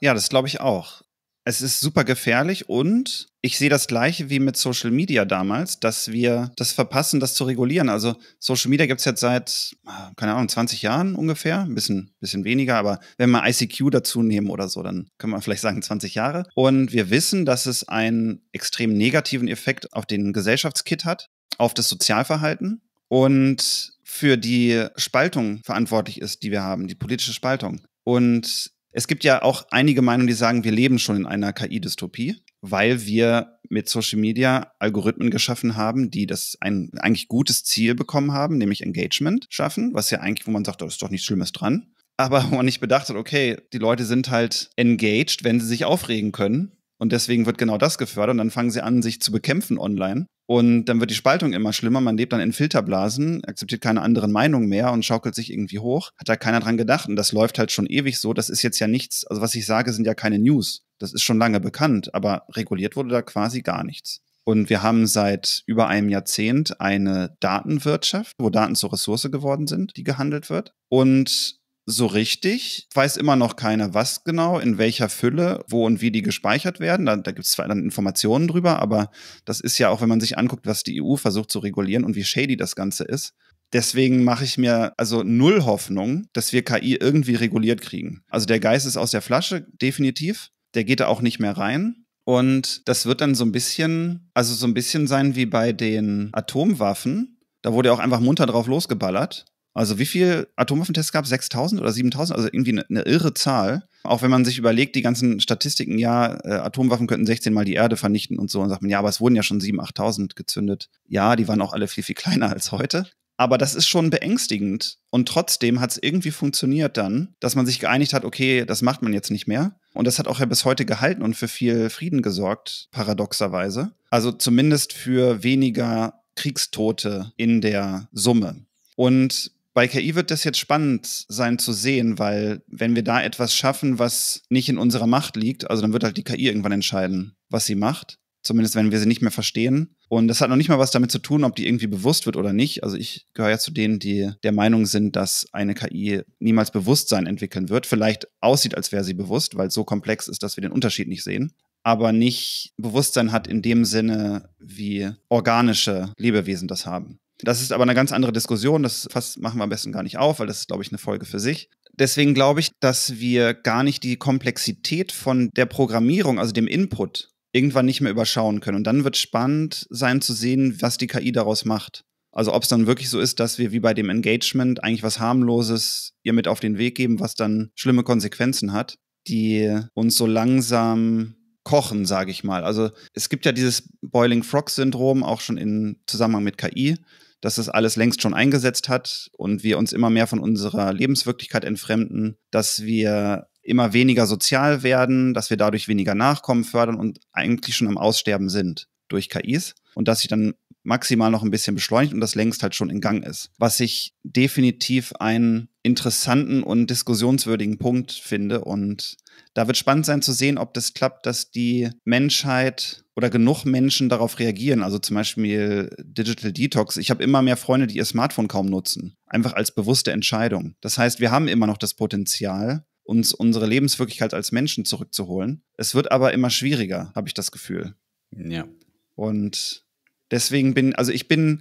Speaker 2: Ja, das glaube ich auch es ist super gefährlich und ich sehe das gleiche wie mit Social Media damals, dass wir das verpassen, das zu regulieren. Also Social Media gibt es jetzt seit, ah, keine Ahnung, 20 Jahren ungefähr, ein bisschen, bisschen weniger, aber wenn wir ICQ dazu nehmen oder so, dann können wir vielleicht sagen 20 Jahre. Und wir wissen, dass es einen extrem negativen Effekt auf den Gesellschaftskit hat, auf das Sozialverhalten und für die Spaltung verantwortlich ist, die wir haben, die politische Spaltung. Und es gibt ja auch einige Meinungen, die sagen, wir leben schon in einer KI-Dystopie, weil wir mit Social Media Algorithmen geschaffen haben, die das ein eigentlich gutes Ziel bekommen haben, nämlich Engagement schaffen, was ja eigentlich, wo man sagt, oh, da ist doch nichts Schlimmes dran. Aber wo man nicht bedacht hat, okay, die Leute sind halt engaged, wenn sie sich aufregen können. Und deswegen wird genau das gefördert und dann fangen sie an, sich zu bekämpfen online. Und dann wird die Spaltung immer schlimmer. Man lebt dann in Filterblasen, akzeptiert keine anderen Meinungen mehr und schaukelt sich irgendwie hoch. Hat da keiner dran gedacht. Und das läuft halt schon ewig so. Das ist jetzt ja nichts. Also was ich sage, sind ja keine News. Das ist schon lange bekannt. Aber reguliert wurde da quasi gar nichts. Und wir haben seit über einem Jahrzehnt eine Datenwirtschaft, wo Daten zur Ressource geworden sind, die gehandelt wird. Und so richtig weiß immer noch keiner, was genau, in welcher Fülle, wo und wie die gespeichert werden. Da, da gibt es zwar dann Informationen drüber, aber das ist ja auch, wenn man sich anguckt, was die EU versucht zu regulieren und wie shady das Ganze ist. Deswegen mache ich mir also null Hoffnung, dass wir KI irgendwie reguliert kriegen. Also der Geist ist aus der Flasche, definitiv. Der geht da auch nicht mehr rein. Und das wird dann so ein bisschen, also so ein bisschen sein wie bei den Atomwaffen. Da wurde auch einfach munter drauf losgeballert. Also wie viel Atomwaffentests gab es? 6000 oder 7000? Also irgendwie eine, eine, irre Zahl. Auch wenn man sich überlegt, die ganzen Statistiken, ja, äh, Atomwaffen könnten 16 mal die Erde vernichten und so. Und sagt man, ja, aber es wurden ja schon 7.000, 8.000 gezündet. Ja, die waren auch alle viel, viel kleiner als heute. Aber das ist schon beängstigend. Und trotzdem hat es irgendwie funktioniert dann, dass man sich geeinigt hat, okay, das macht man jetzt nicht mehr. Und das hat auch ja bis heute gehalten und für viel Frieden gesorgt, paradoxerweise. Also zumindest für weniger Kriegstote in der Summe. Und bei KI wird das jetzt spannend sein zu sehen, weil wenn wir da etwas schaffen, was nicht in unserer Macht liegt, also dann wird halt die KI irgendwann entscheiden, was sie macht. Zumindest wenn wir sie nicht mehr verstehen. Und das hat noch nicht mal was damit zu tun, ob die irgendwie bewusst wird oder nicht. Also ich gehöre ja zu denen, die der Meinung sind, dass eine KI niemals Bewusstsein entwickeln wird. Vielleicht aussieht, als wäre sie bewusst, weil es so komplex ist, dass wir den Unterschied nicht sehen aber nicht Bewusstsein hat in dem Sinne, wie organische Lebewesen das haben. Das ist aber eine ganz andere Diskussion. Das fast machen wir am besten gar nicht auf, weil das ist, glaube ich, eine Folge für sich. Deswegen glaube ich, dass wir gar nicht die Komplexität von der Programmierung, also dem Input, irgendwann nicht mehr überschauen können. Und dann wird spannend sein zu sehen, was die KI daraus macht. Also ob es dann wirklich so ist, dass wir wie bei dem Engagement eigentlich was harmloses ihr mit auf den Weg geben, was dann schlimme Konsequenzen hat, die uns so langsam kochen, sage ich mal. Also es gibt ja dieses Boiling Frog Syndrom auch schon im Zusammenhang mit KI, dass das alles längst schon eingesetzt hat und wir uns immer mehr von unserer Lebenswirklichkeit entfremden, dass wir immer weniger sozial werden, dass wir dadurch weniger Nachkommen fördern und eigentlich schon am Aussterben sind durch KIs und dass sich dann maximal noch ein bisschen beschleunigt und das längst halt schon in Gang ist. Was ich definitiv einen interessanten und diskussionswürdigen Punkt finde und da wird spannend sein zu sehen, ob das klappt, dass die Menschheit oder genug Menschen darauf reagieren. Also zum Beispiel Digital Detox. Ich habe immer mehr Freunde, die ihr Smartphone kaum nutzen. Einfach als bewusste Entscheidung. Das heißt, wir haben immer noch das Potenzial, uns unsere Lebenswirklichkeit als Menschen zurückzuholen. Es wird aber immer schwieriger, habe ich das Gefühl. Ja. Und deswegen bin, also ich bin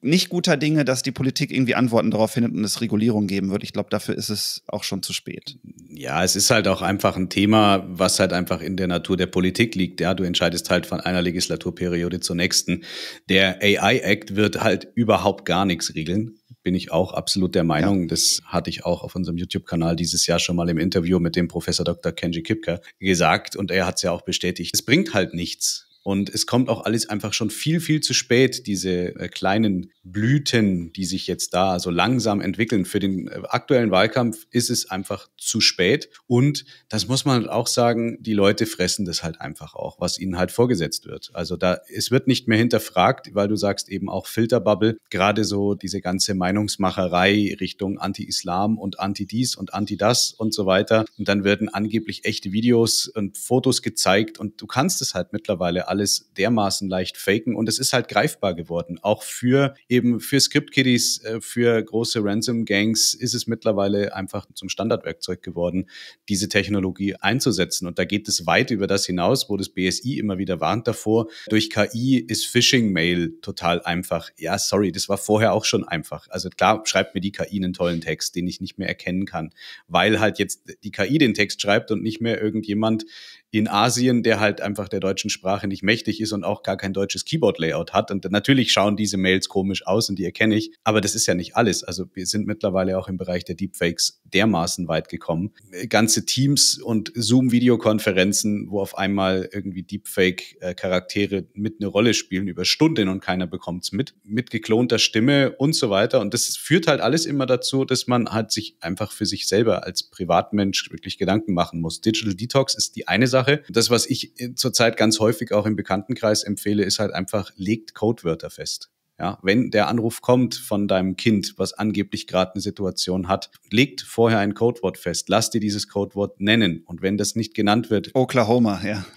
Speaker 2: nicht guter Dinge, dass die Politik irgendwie Antworten darauf findet und es Regulierung geben wird. Ich glaube, dafür ist es auch schon zu spät.
Speaker 1: Ja, es ist halt auch einfach ein Thema, was halt einfach in der Natur der Politik liegt. Ja, du entscheidest halt von einer Legislaturperiode zur nächsten. Der AI Act wird halt überhaupt gar nichts regeln. Bin ich auch absolut der Meinung. Ja. Das hatte ich auch auf unserem YouTube-Kanal dieses Jahr schon mal im Interview mit dem Professor Dr. Kenji Kipka gesagt und er hat es ja auch bestätigt. Es bringt halt nichts und es kommt auch alles einfach schon viel, viel zu spät, diese äh, kleinen Blüten, die sich jetzt da so langsam entwickeln. Für den äh, aktuellen Wahlkampf ist es einfach zu spät. Und das muss man auch sagen, die Leute fressen das halt einfach auch, was ihnen halt vorgesetzt wird. Also da, es wird nicht mehr hinterfragt, weil du sagst eben auch Filterbubble, gerade so diese ganze Meinungsmacherei Richtung Anti-Islam und Anti-Dies und Anti-Das und so weiter. Und dann werden angeblich echte Videos und Fotos gezeigt und du kannst es halt mittlerweile alle alles dermaßen leicht faken und es ist halt greifbar geworden. Auch für eben für Script-Kiddies, äh, für große Ransom-Gangs ist es mittlerweile einfach zum Standardwerkzeug geworden, diese Technologie einzusetzen. Und da geht es weit über das hinaus, wo das BSI immer wieder warnt davor. Durch KI ist Phishing-Mail total einfach. Ja, sorry, das war vorher auch schon einfach. Also klar, schreibt mir die KI einen tollen Text, den ich nicht mehr erkennen kann, weil halt jetzt die KI den Text schreibt und nicht mehr irgendjemand in Asien, der halt einfach der deutschen Sprache nicht mächtig ist und auch gar kein deutsches Keyboard-Layout hat. Und natürlich schauen diese Mails komisch aus und die erkenne ich. Aber das ist ja nicht alles. Also wir sind mittlerweile auch im Bereich der Deepfakes dermaßen weit gekommen. Ganze Teams und Zoom-Videokonferenzen, wo auf einmal irgendwie Deepfake-Charaktere äh, mit eine Rolle spielen über Stunden und keiner bekommt es mit, mit geklonter Stimme und so weiter. Und das führt halt alles immer dazu, dass man halt sich einfach für sich selber als Privatmensch wirklich Gedanken machen muss. Digital Detox ist die eine Sache. Sache. Das, was ich äh, zurzeit ganz häufig auch im Bekanntenkreis empfehle, ist halt einfach, legt Codewörter fest. Ja, wenn der Anruf kommt von deinem Kind, was angeblich gerade eine Situation hat, legt vorher ein Codewort fest. Lass dir dieses Codewort nennen. Und wenn das nicht genannt wird. Oklahoma, ja.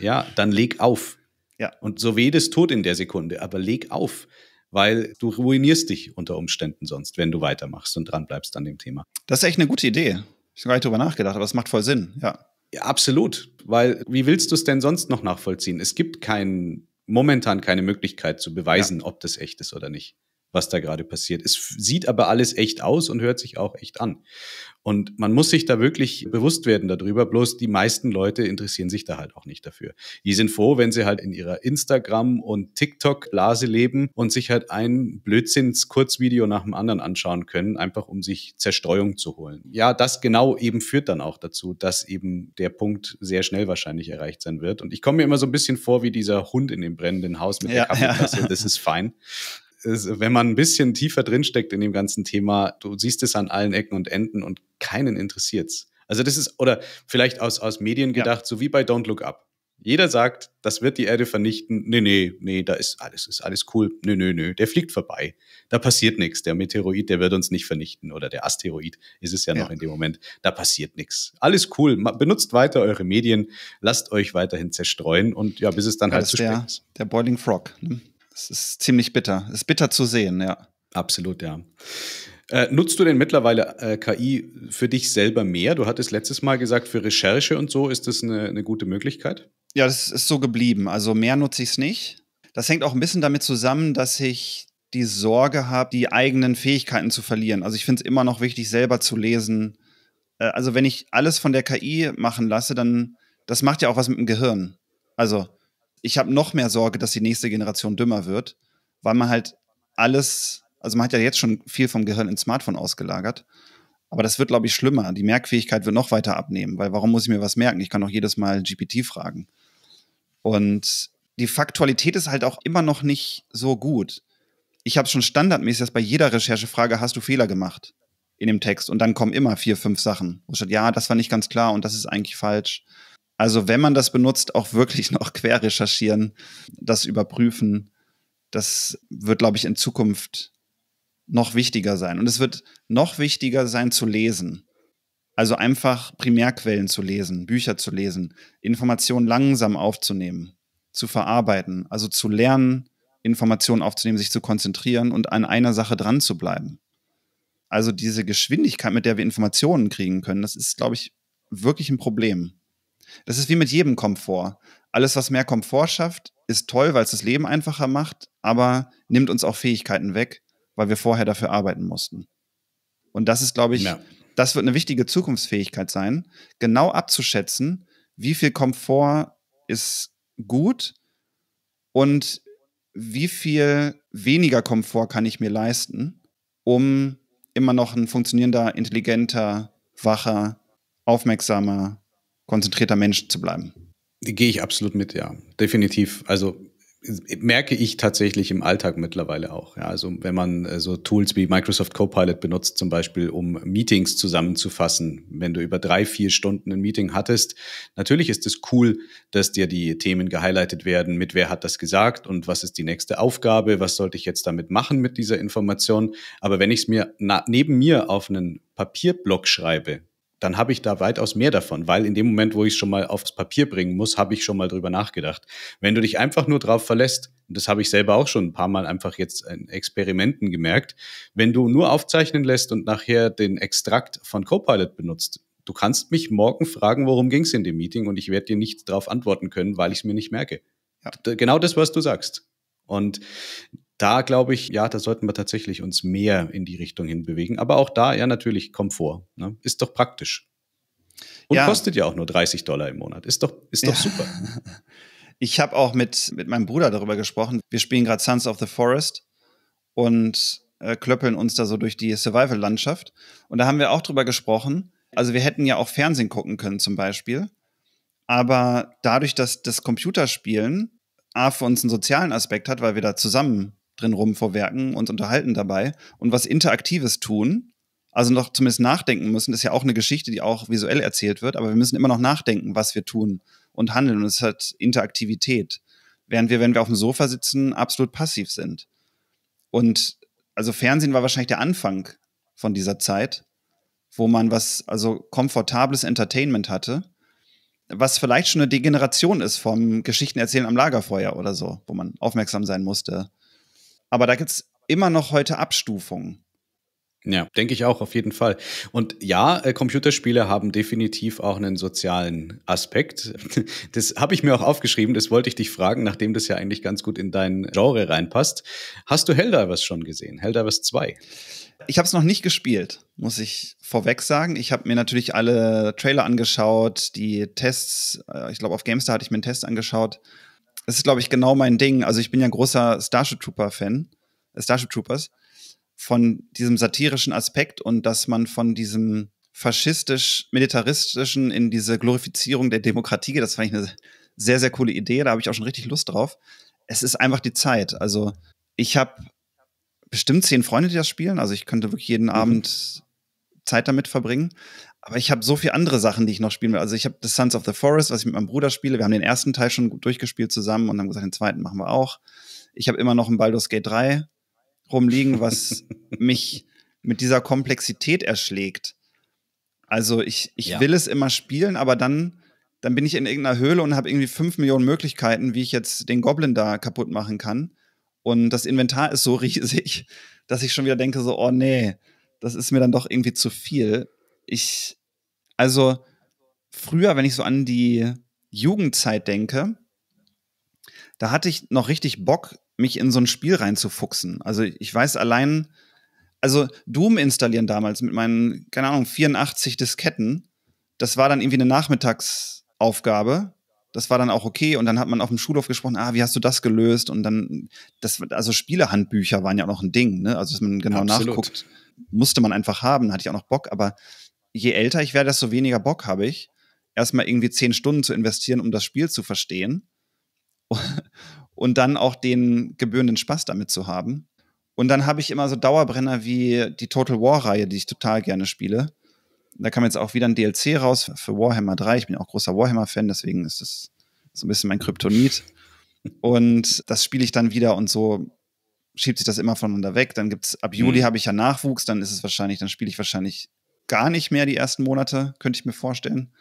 Speaker 1: Ja, dann leg auf. Ja. Und so weh das tut in der Sekunde, aber leg auf weil du ruinierst dich unter Umständen sonst, wenn du weitermachst und dranbleibst an dem Thema. Das ist echt eine gute Idee. Ich habe gar nicht drüber nachgedacht, aber es macht voll Sinn, ja. Ja, absolut, weil wie willst du es denn sonst noch nachvollziehen? Es gibt kein, momentan keine Möglichkeit zu beweisen, ja. ob das echt ist oder nicht was da gerade passiert. Es sieht aber alles echt aus und hört sich auch echt an. Und man muss sich da wirklich bewusst werden darüber, bloß die meisten Leute interessieren sich da halt auch nicht dafür. Die sind froh, wenn sie halt in ihrer Instagram- und TikTok-Blase leben und sich halt ein Blödsinns-Kurzvideo nach dem anderen anschauen können, einfach um sich Zerstreuung zu holen. Ja, das genau eben führt dann auch dazu, dass eben der Punkt sehr schnell wahrscheinlich erreicht sein wird. Und ich komme mir immer so ein bisschen vor wie dieser Hund in dem brennenden Haus mit ja, der Kaffeetasse, ja. das ist fein wenn man ein bisschen tiefer drinsteckt in dem ganzen Thema, du siehst es an allen Ecken und Enden und keinen interessiert es. Also das ist, oder vielleicht aus, aus Medien gedacht, ja. so wie bei Don't Look Up. Jeder sagt, das wird die Erde vernichten. Nee, nee, nee, da ist alles, ist alles cool. Nee, nee, nee, der fliegt vorbei. Da passiert nichts. Der Meteoroid, der wird uns nicht vernichten. Oder der Asteroid ist es ja, ja. noch in dem Moment. Da passiert nichts. Alles cool. Benutzt weiter eure Medien. Lasst euch weiterhin zerstreuen. Und ja, bis es dann ja, halt zu spät ist. Der Boiling Frog. Ne? Es ist ziemlich bitter. Es ist bitter zu sehen, ja. Absolut, ja. Äh, nutzt du denn mittlerweile äh, KI für dich selber mehr? Du hattest letztes Mal gesagt, für Recherche und so ist das eine, eine gute Möglichkeit?
Speaker 2: Ja, das ist so geblieben. Also mehr nutze ich es nicht. Das hängt auch ein bisschen damit zusammen, dass ich die Sorge habe, die eigenen Fähigkeiten zu verlieren. Also ich finde es immer noch wichtig, selber zu lesen. Äh, also wenn ich alles von der KI machen lasse, dann das macht ja auch was mit dem Gehirn. Also ich habe noch mehr Sorge, dass die nächste Generation dümmer wird, weil man halt alles, also man hat ja jetzt schon viel vom Gehirn ins Smartphone ausgelagert. Aber das wird, glaube ich, schlimmer. Die Merkfähigkeit wird noch weiter abnehmen, weil warum muss ich mir was merken? Ich kann auch jedes Mal GPT fragen. Und die Faktualität ist halt auch immer noch nicht so gut. Ich habe schon standardmäßig, dass bei jeder Recherchefrage hast du Fehler gemacht in dem Text und dann kommen immer vier, fünf Sachen. Wo steht, ja, das war nicht ganz klar und das ist eigentlich falsch. Also wenn man das benutzt, auch wirklich noch quer recherchieren, das überprüfen. Das wird, glaube ich, in Zukunft noch wichtiger sein. Und es wird noch wichtiger sein zu lesen. Also einfach Primärquellen zu lesen, Bücher zu lesen, Informationen langsam aufzunehmen, zu verarbeiten, also zu lernen, Informationen aufzunehmen, sich zu konzentrieren und an einer Sache dran zu bleiben. Also diese Geschwindigkeit, mit der wir Informationen kriegen können, das ist, glaube ich, wirklich ein Problem. Das ist wie mit jedem Komfort. Alles, was mehr Komfort schafft, ist toll, weil es das Leben einfacher macht, aber nimmt uns auch Fähigkeiten weg, weil wir vorher dafür arbeiten mussten. Und das ist, glaube ich, ja. das wird eine wichtige Zukunftsfähigkeit sein, genau abzuschätzen, wie viel Komfort ist gut und wie viel weniger Komfort kann ich mir leisten, um immer noch ein funktionierender, intelligenter, wacher, aufmerksamer konzentrierter Mensch zu bleiben. Gehe ich
Speaker 1: absolut mit, ja, definitiv. Also merke ich tatsächlich im Alltag mittlerweile auch. Ja, also wenn man äh, so Tools wie Microsoft Copilot benutzt, zum Beispiel, um Meetings zusammenzufassen, wenn du über drei, vier Stunden ein Meeting hattest, natürlich ist es cool, dass dir die Themen gehighlightet werden, mit wer hat das gesagt und was ist die nächste Aufgabe, was sollte ich jetzt damit machen mit dieser Information. Aber wenn ich es mir neben mir auf einen Papierblock schreibe, dann habe ich da weitaus mehr davon, weil in dem Moment, wo ich es schon mal aufs Papier bringen muss, habe ich schon mal drüber nachgedacht. Wenn du dich einfach nur drauf verlässt, und das habe ich selber auch schon ein paar Mal einfach jetzt in Experimenten gemerkt, wenn du nur aufzeichnen lässt und nachher den Extrakt von Copilot benutzt, du kannst mich morgen fragen, worum ging es in dem Meeting und ich werde dir nicht darauf antworten können, weil ich es mir nicht merke. Ja. Genau das, was du sagst. Und da glaube ich, ja, da sollten wir tatsächlich uns mehr in die Richtung hin bewegen. Aber auch da, ja, natürlich Komfort. Ne?
Speaker 2: Ist doch praktisch. Und ja. kostet ja auch nur 30 Dollar im Monat. Ist doch, ist doch ja. super. Ich habe auch mit, mit meinem Bruder darüber gesprochen. Wir spielen gerade Sons of the Forest und äh, klöppeln uns da so durch die Survival-Landschaft. Und da haben wir auch drüber gesprochen. Also wir hätten ja auch Fernsehen gucken können zum Beispiel. Aber dadurch, dass das Computerspielen A für uns einen sozialen Aspekt hat, weil wir da zusammen drin rum rumverwerken, uns unterhalten dabei und was Interaktives tun. Also noch zumindest nachdenken müssen, ist ja auch eine Geschichte, die auch visuell erzählt wird, aber wir müssen immer noch nachdenken, was wir tun und handeln. Und es hat Interaktivität. Während wir, wenn wir auf dem Sofa sitzen, absolut passiv sind. Und also Fernsehen war wahrscheinlich der Anfang von dieser Zeit, wo man was, also komfortables Entertainment hatte, was vielleicht schon eine Degeneration ist vom Geschichtenerzählen am Lagerfeuer oder so, wo man aufmerksam sein musste aber da gibt es immer noch heute Abstufungen. Ja, denke ich auch auf jeden Fall. Und ja,
Speaker 1: äh, Computerspiele haben definitiv auch einen sozialen Aspekt. Das habe ich mir auch aufgeschrieben, das wollte ich dich fragen, nachdem das ja eigentlich ganz gut in dein Genre reinpasst. Hast du Helldivers
Speaker 2: schon gesehen? Helldivers 2? Ich habe es noch nicht gespielt, muss ich vorweg sagen. Ich habe mir natürlich alle Trailer angeschaut, die Tests, äh, ich glaube auf Gamestar hatte ich mir einen Test angeschaut das ist, glaube ich, genau mein Ding. Also ich bin ja großer Starship Trooper-Fan, äh, Starship Troopers, von diesem satirischen Aspekt und dass man von diesem faschistisch-militaristischen in diese Glorifizierung der Demokratie geht. Das fand ich eine sehr, sehr coole Idee. Da habe ich auch schon richtig Lust drauf. Es ist einfach die Zeit. Also ich habe bestimmt zehn Freunde, die das spielen. Also ich könnte wirklich jeden mhm. Abend Zeit damit verbringen. Aber ich habe so viele andere Sachen, die ich noch spielen will. Also ich habe The Sons of the Forest, was ich mit meinem Bruder spiele. Wir haben den ersten Teil schon durchgespielt zusammen und haben gesagt, den zweiten machen wir auch. Ich habe immer noch ein Baldur's Gate 3 rumliegen, was mich mit dieser Komplexität erschlägt. Also ich, ich ja. will es immer spielen, aber dann, dann bin ich in irgendeiner Höhle und habe irgendwie fünf Millionen Möglichkeiten, wie ich jetzt den Goblin da kaputt machen kann. Und das Inventar ist so riesig, dass ich schon wieder denke, so, oh nee, das ist mir dann doch irgendwie zu viel. Ich, also früher, wenn ich so an die Jugendzeit denke, da hatte ich noch richtig Bock, mich in so ein Spiel reinzufuchsen. Also ich weiß allein, also Doom installieren damals mit meinen, keine Ahnung, 84 Disketten, das war dann irgendwie eine Nachmittagsaufgabe. Das war dann auch okay. Und dann hat man auf dem Schulhof gesprochen, ah, wie hast du das gelöst? Und dann, das, also Spielehandbücher waren ja auch noch ein Ding, ne? Also, dass man genau Absolut. nachguckt, musste man einfach haben, hatte ich auch noch Bock, aber je älter ich werde, desto weniger Bock habe ich, erstmal irgendwie zehn Stunden zu investieren, um das Spiel zu verstehen und dann auch den gebührenden Spaß damit zu haben. Und dann habe ich immer so Dauerbrenner wie die Total War-Reihe, die ich total gerne spiele. Da kam jetzt auch wieder ein DLC raus für Warhammer 3. Ich bin auch großer Warhammer-Fan, deswegen ist das so ein bisschen mein Kryptonit. Und das spiele ich dann wieder und so schiebt sich das immer voneinander weg. Dann gibt es, ab Juli mhm. habe ich ja Nachwuchs, dann ist es wahrscheinlich, dann spiele ich wahrscheinlich gar nicht mehr die ersten Monate, könnte ich mir vorstellen.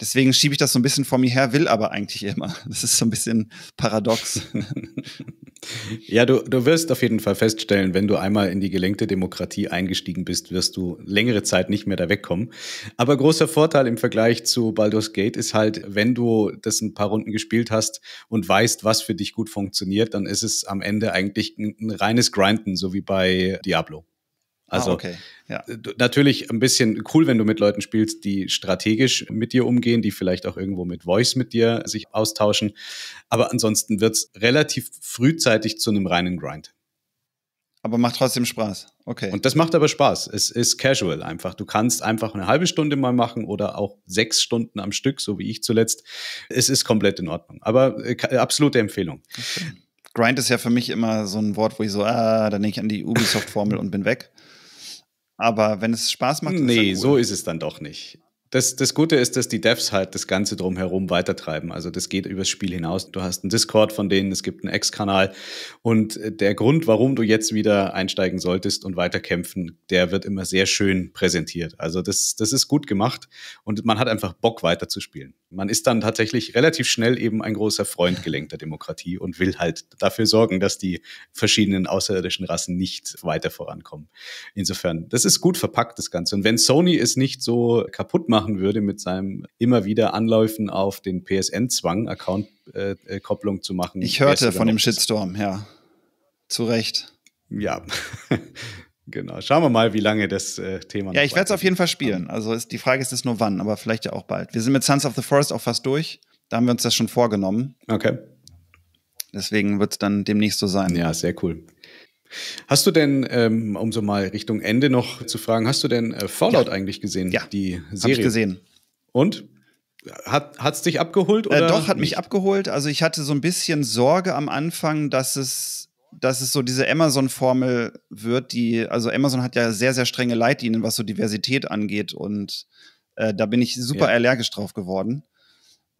Speaker 2: Deswegen schiebe ich das so ein bisschen vor mir her, will aber eigentlich immer. Das ist so ein bisschen paradox. Ja, du, du wirst auf jeden Fall
Speaker 1: feststellen, wenn du einmal in die gelenkte Demokratie eingestiegen bist, wirst du längere Zeit nicht mehr da wegkommen. Aber großer Vorteil im Vergleich zu Baldur's Gate ist halt, wenn du das ein paar Runden gespielt hast und weißt, was für dich gut funktioniert, dann ist es am Ende eigentlich ein, ein reines Grinden, so wie bei Diablo. Ah, also ah, okay. ja. Äh, natürlich ein bisschen cool, wenn du mit Leuten spielst, die strategisch mit dir umgehen, die vielleicht auch irgendwo mit Voice mit dir sich austauschen. Aber ansonsten wird es relativ frühzeitig zu einem reinen Grind. Aber macht trotzdem Spaß. Okay. Und das macht aber Spaß. Es ist casual einfach. Du kannst einfach eine halbe Stunde mal machen oder auch sechs Stunden am Stück, so wie ich zuletzt. Es ist komplett in Ordnung.
Speaker 2: Aber äh, absolute Empfehlung. Okay. Grind ist ja für mich immer so ein Wort, wo ich so, ah, dann nehme ich an die Ubisoft-Formel und bin weg. Aber wenn es Spaß macht. Nee, ist so ist es
Speaker 1: dann doch nicht. Das, das Gute ist, dass die Devs halt das Ganze drumherum weitertreiben. Also das geht übers Spiel hinaus. Du hast einen Discord von denen, es gibt einen Ex-Kanal. Und äh, der Grund, warum du jetzt wieder einsteigen solltest und weiterkämpfen, der wird immer sehr schön präsentiert. Also das, das ist gut gemacht und man hat einfach Bock weiterzuspielen. Man ist dann tatsächlich relativ schnell eben ein großer Freund gelenkter Demokratie und will halt dafür sorgen, dass die verschiedenen außerirdischen Rassen nicht weiter vorankommen. Insofern, das ist gut verpackt, das Ganze. Und wenn Sony es nicht so kaputt macht, machen würde, mit seinem immer wieder Anläufen auf den PSN-Zwang, Account-Kopplung äh, äh, zu machen. Ich hörte von dem
Speaker 2: Shitstorm, ja. Zu Recht. Ja. genau. Schauen wir mal, wie lange
Speaker 1: das äh, Thema. Ja, ich
Speaker 2: werde es auf jeden Fall spielen. Also ist, die Frage ist jetzt nur wann, aber vielleicht ja auch bald. Wir sind mit Sons of the Forest auch fast durch. Da haben wir uns das schon vorgenommen. Okay. Deswegen wird es dann demnächst so sein. Ja, sehr cool.
Speaker 1: Hast du denn, ähm, um so mal Richtung Ende noch zu fragen, hast du denn äh, Fallout ja. eigentlich gesehen? Ja, die Serie. Hab ich gesehen. Und? Hat es dich abgeholt? Äh, oder äh, doch, hat mich
Speaker 2: abgeholt. Also ich hatte so ein bisschen Sorge am Anfang, dass es, dass es so diese Amazon-Formel wird, die, also Amazon hat ja sehr, sehr strenge Leitlinien, was so Diversität angeht. Und äh, da bin ich super ja. allergisch drauf geworden.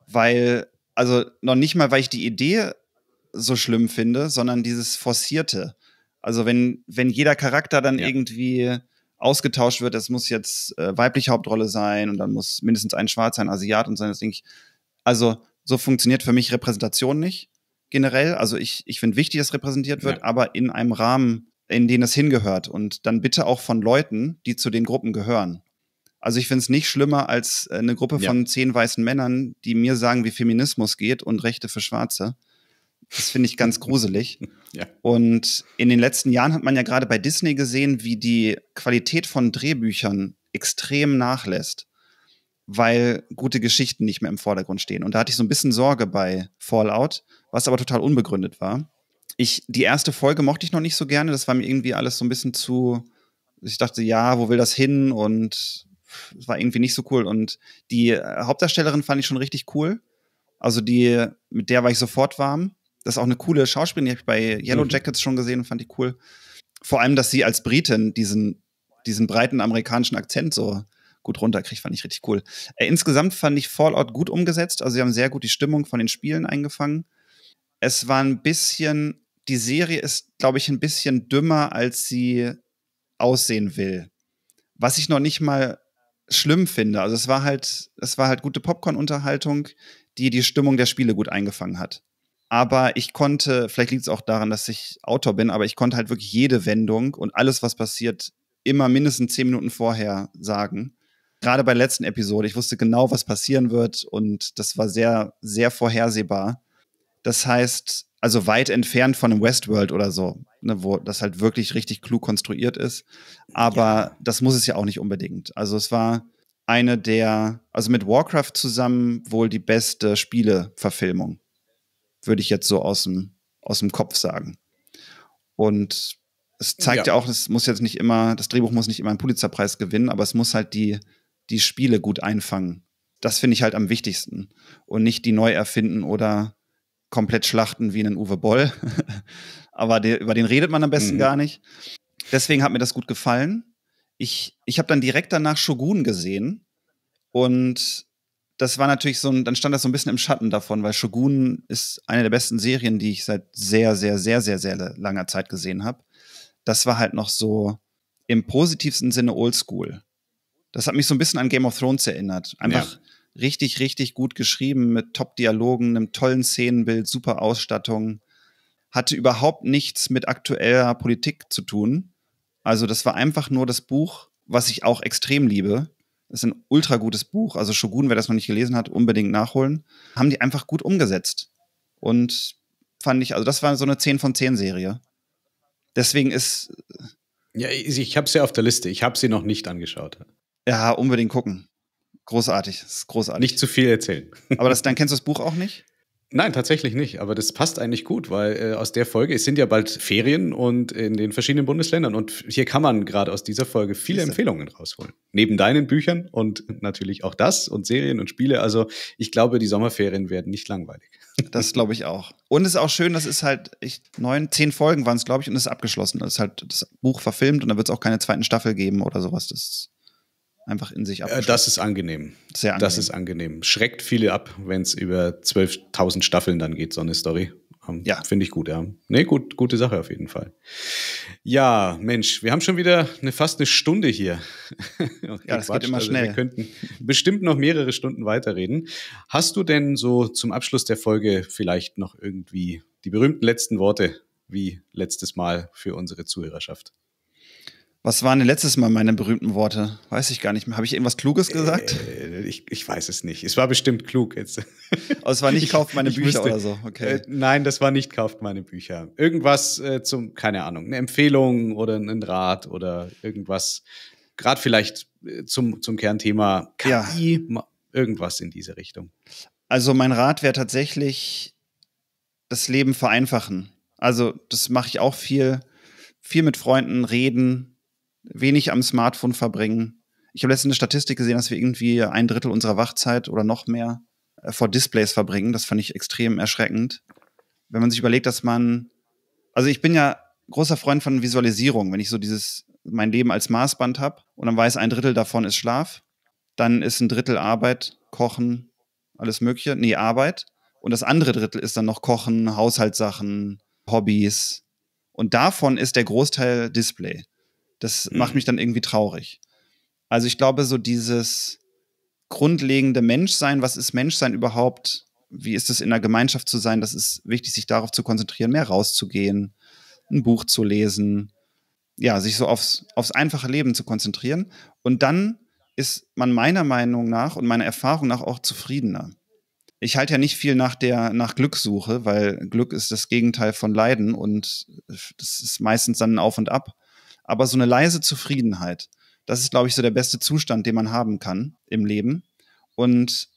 Speaker 2: Weil, also noch nicht mal, weil ich die Idee so schlimm finde, sondern dieses Forcierte. Also wenn, wenn jeder Charakter dann ja. irgendwie ausgetauscht wird, das muss jetzt äh, weibliche Hauptrolle sein und dann muss mindestens ein Schwarzer, ein Asiat und so, das denke ich, also so funktioniert für mich Repräsentation nicht generell. Also ich, ich finde wichtig, dass repräsentiert wird, ja. aber in einem Rahmen, in den es hingehört und dann bitte auch von Leuten, die zu den Gruppen gehören. Also ich finde es nicht schlimmer als äh, eine Gruppe ja. von zehn weißen Männern, die mir sagen, wie Feminismus geht und Rechte für Schwarze. Das finde ich ganz gruselig. Ja. Und in den letzten Jahren hat man ja gerade bei Disney gesehen, wie die Qualität von Drehbüchern extrem nachlässt, weil gute Geschichten nicht mehr im Vordergrund stehen. Und da hatte ich so ein bisschen Sorge bei Fallout, was aber total unbegründet war. Ich, die erste Folge mochte ich noch nicht so gerne. Das war mir irgendwie alles so ein bisschen zu. Ich dachte, ja, wo will das hin? Und es war irgendwie nicht so cool. Und die äh, Hauptdarstellerin fand ich schon richtig cool. Also die, mit der war ich sofort warm. Das ist auch eine coole Schauspielerin, die habe ich bei Yellow mhm. Jackets schon gesehen und fand die cool. Vor allem, dass sie als Britin diesen, diesen breiten amerikanischen Akzent so gut runterkriegt, fand ich richtig cool. Äh, insgesamt fand ich Fallout gut umgesetzt. Also sie haben sehr gut die Stimmung von den Spielen eingefangen. Es war ein bisschen, die Serie ist, glaube ich, ein bisschen dümmer, als sie aussehen will. Was ich noch nicht mal schlimm finde. Also es war halt, es war halt gute Popcorn-Unterhaltung, die die Stimmung der Spiele gut eingefangen hat aber ich konnte, vielleicht liegt es auch daran, dass ich Autor bin, aber ich konnte halt wirklich jede Wendung und alles, was passiert, immer mindestens zehn Minuten vorher sagen. Gerade bei der letzten Episode, ich wusste genau, was passieren wird und das war sehr, sehr vorhersehbar. Das heißt, also weit entfernt von einem Westworld oder so, ne, wo das halt wirklich richtig klug konstruiert ist. Aber ja. das muss es ja auch nicht unbedingt. Also es war eine der, also mit Warcraft zusammen wohl die beste Spieleverfilmung würde ich jetzt so aus dem, aus dem Kopf sagen. Und es zeigt ja. ja auch, es muss jetzt nicht immer, das Drehbuch muss nicht immer einen Pulitzerpreis gewinnen, aber es muss halt die, die Spiele gut einfangen. Das finde ich halt am wichtigsten. Und nicht die neu erfinden oder komplett schlachten wie einen Uwe Boll. aber der, über den redet man am besten mhm. gar nicht. Deswegen hat mir das gut gefallen. Ich, ich habe dann direkt danach Shogun gesehen und das war natürlich so ein, dann stand das so ein bisschen im Schatten davon, weil Shogun ist eine der besten Serien, die ich seit sehr, sehr, sehr, sehr, sehr langer Zeit gesehen habe. Das war halt noch so im positivsten Sinne oldschool. Das hat mich so ein bisschen an Game of Thrones erinnert. Einfach ja. richtig, richtig gut geschrieben mit Top-Dialogen, einem tollen Szenenbild, super Ausstattung. Hatte überhaupt nichts mit aktueller Politik zu tun. Also, das war einfach nur das Buch, was ich auch extrem liebe das ist ein ultra gutes Buch. Also Shogun, wer das noch nicht gelesen hat, unbedingt nachholen. Haben die einfach gut umgesetzt. Und fand ich, also das war so eine 10 von 10 Serie. Deswegen ist. Ja, ich habe sie auf der Liste. Ich habe sie noch nicht angeschaut. Ja, unbedingt
Speaker 1: gucken. Großartig. Das ist großartig. Nicht zu viel erzählen. Aber das, dann kennst du das Buch auch nicht? Nein, tatsächlich nicht. Aber das passt eigentlich gut, weil äh, aus der Folge, es sind ja bald Ferien und in den verschiedenen Bundesländern. Und hier kann man gerade aus dieser Folge viele Empfehlungen rausholen. Neben deinen Büchern
Speaker 2: und natürlich auch das und Serien und Spiele. Also ich glaube, die Sommerferien werden nicht langweilig. Das glaube ich auch. Und es ist auch schön, das ist halt, ich, neun, zehn Folgen waren es, glaube ich, und es ist abgeschlossen. Das ist halt das Buch verfilmt und da wird es auch keine zweiten Staffel geben oder sowas. Das ist einfach in sich äh, ab.
Speaker 1: Das ist angenehm. Sehr angenehm. Das ist angenehm. Schreckt viele ab, wenn es über 12.000 Staffeln dann geht, so eine Story. Ähm, ja. Finde ich gut, ja. Nee, gut, gute Sache auf jeden Fall. Ja, Mensch, wir haben schon wieder eine, fast eine Stunde hier. ja, das geht immer also schnell. Wir könnten bestimmt noch mehrere Stunden weiterreden. Hast du denn so zum Abschluss der Folge vielleicht noch irgendwie die berühmten letzten Worte wie letztes Mal für unsere
Speaker 2: Zuhörerschaft? Was waren denn letztes Mal meine berühmten Worte? Weiß ich gar nicht mehr. Habe ich irgendwas Kluges gesagt? Äh, ich, ich, weiß es nicht. Es war bestimmt klug jetzt. Oh, es war nicht kauft meine ich, Bücher ich müsste, oder so. Okay. Äh,
Speaker 1: nein, das war nicht kauft meine Bücher. Irgendwas äh, zum, keine Ahnung, eine Empfehlung oder einen Rat oder irgendwas. Gerade vielleicht äh, zum, zum Kernthema
Speaker 2: KI, ja. irgendwas in diese Richtung. Also mein Rat wäre tatsächlich das Leben vereinfachen. Also das mache ich auch viel, viel mit Freunden reden, wenig am Smartphone verbringen. Ich habe letztens eine Statistik gesehen, dass wir irgendwie ein Drittel unserer Wachzeit oder noch mehr äh, vor Displays verbringen. Das fand ich extrem erschreckend. Wenn man sich überlegt, dass man, also ich bin ja großer Freund von Visualisierung. Wenn ich so dieses, mein Leben als Maßband habe und dann weiß, ein Drittel davon ist Schlaf, dann ist ein Drittel Arbeit, Kochen, alles Mögliche. Nee, Arbeit. Und das andere Drittel ist dann noch Kochen, Haushaltssachen, Hobbys. Und davon ist der Großteil Display. Das mhm. macht mich dann irgendwie traurig. Also ich glaube, so dieses grundlegende Menschsein, was ist Menschsein überhaupt? Wie ist es in der Gemeinschaft zu sein? Das ist wichtig, sich darauf zu konzentrieren, mehr rauszugehen, ein Buch zu lesen, ja, sich so aufs, aufs einfache Leben zu konzentrieren. Und dann ist man meiner Meinung nach und meiner Erfahrung nach auch zufriedener. Ich halte ja nicht viel nach der nach Glückssuche, weil Glück ist das Gegenteil von Leiden und das ist meistens dann ein Auf und Ab aber so eine leise Zufriedenheit, das ist, glaube ich, so der beste Zustand, den man haben kann im Leben. Und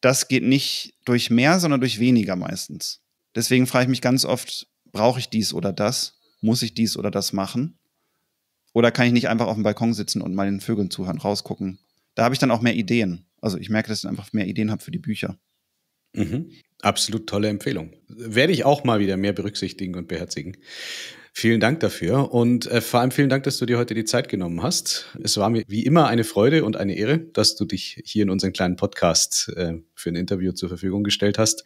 Speaker 2: das geht nicht durch mehr, sondern durch weniger meistens. Deswegen frage ich mich ganz oft, brauche ich dies oder das? Muss ich dies oder das machen? Oder kann ich nicht einfach auf dem Balkon sitzen und mal den Vögeln zuhören, rausgucken? Da habe ich dann auch mehr Ideen. Also ich merke, dass ich einfach mehr Ideen habe für die Bücher. Mhm. Absolut tolle
Speaker 1: Empfehlung. Werde ich auch mal wieder mehr berücksichtigen und beherzigen. Vielen Dank dafür und äh, vor allem vielen Dank, dass du dir heute die Zeit genommen hast. Es war mir wie immer eine Freude und eine Ehre, dass du dich hier in unseren kleinen Podcast äh, für ein Interview zur Verfügung gestellt hast.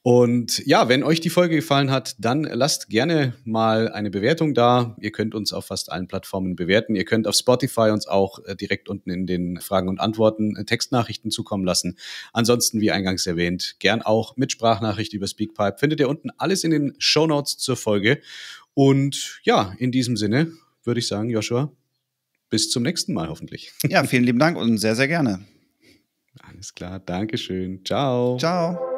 Speaker 1: Und ja, wenn euch die Folge gefallen hat, dann lasst gerne mal eine Bewertung da. Ihr könnt uns auf fast allen Plattformen bewerten. Ihr könnt auf Spotify uns auch äh, direkt unten in den Fragen und Antworten äh, Textnachrichten zukommen lassen. Ansonsten, wie eingangs erwähnt, gern auch mit Sprachnachricht über Speakpipe. Findet ihr unten alles in den Show Notes zur Folge. Und ja, in diesem Sinne würde ich sagen, Joshua, bis zum nächsten Mal hoffentlich. Ja, vielen lieben Dank und sehr, sehr gerne. Alles klar, Dankeschön. Ciao. Ciao.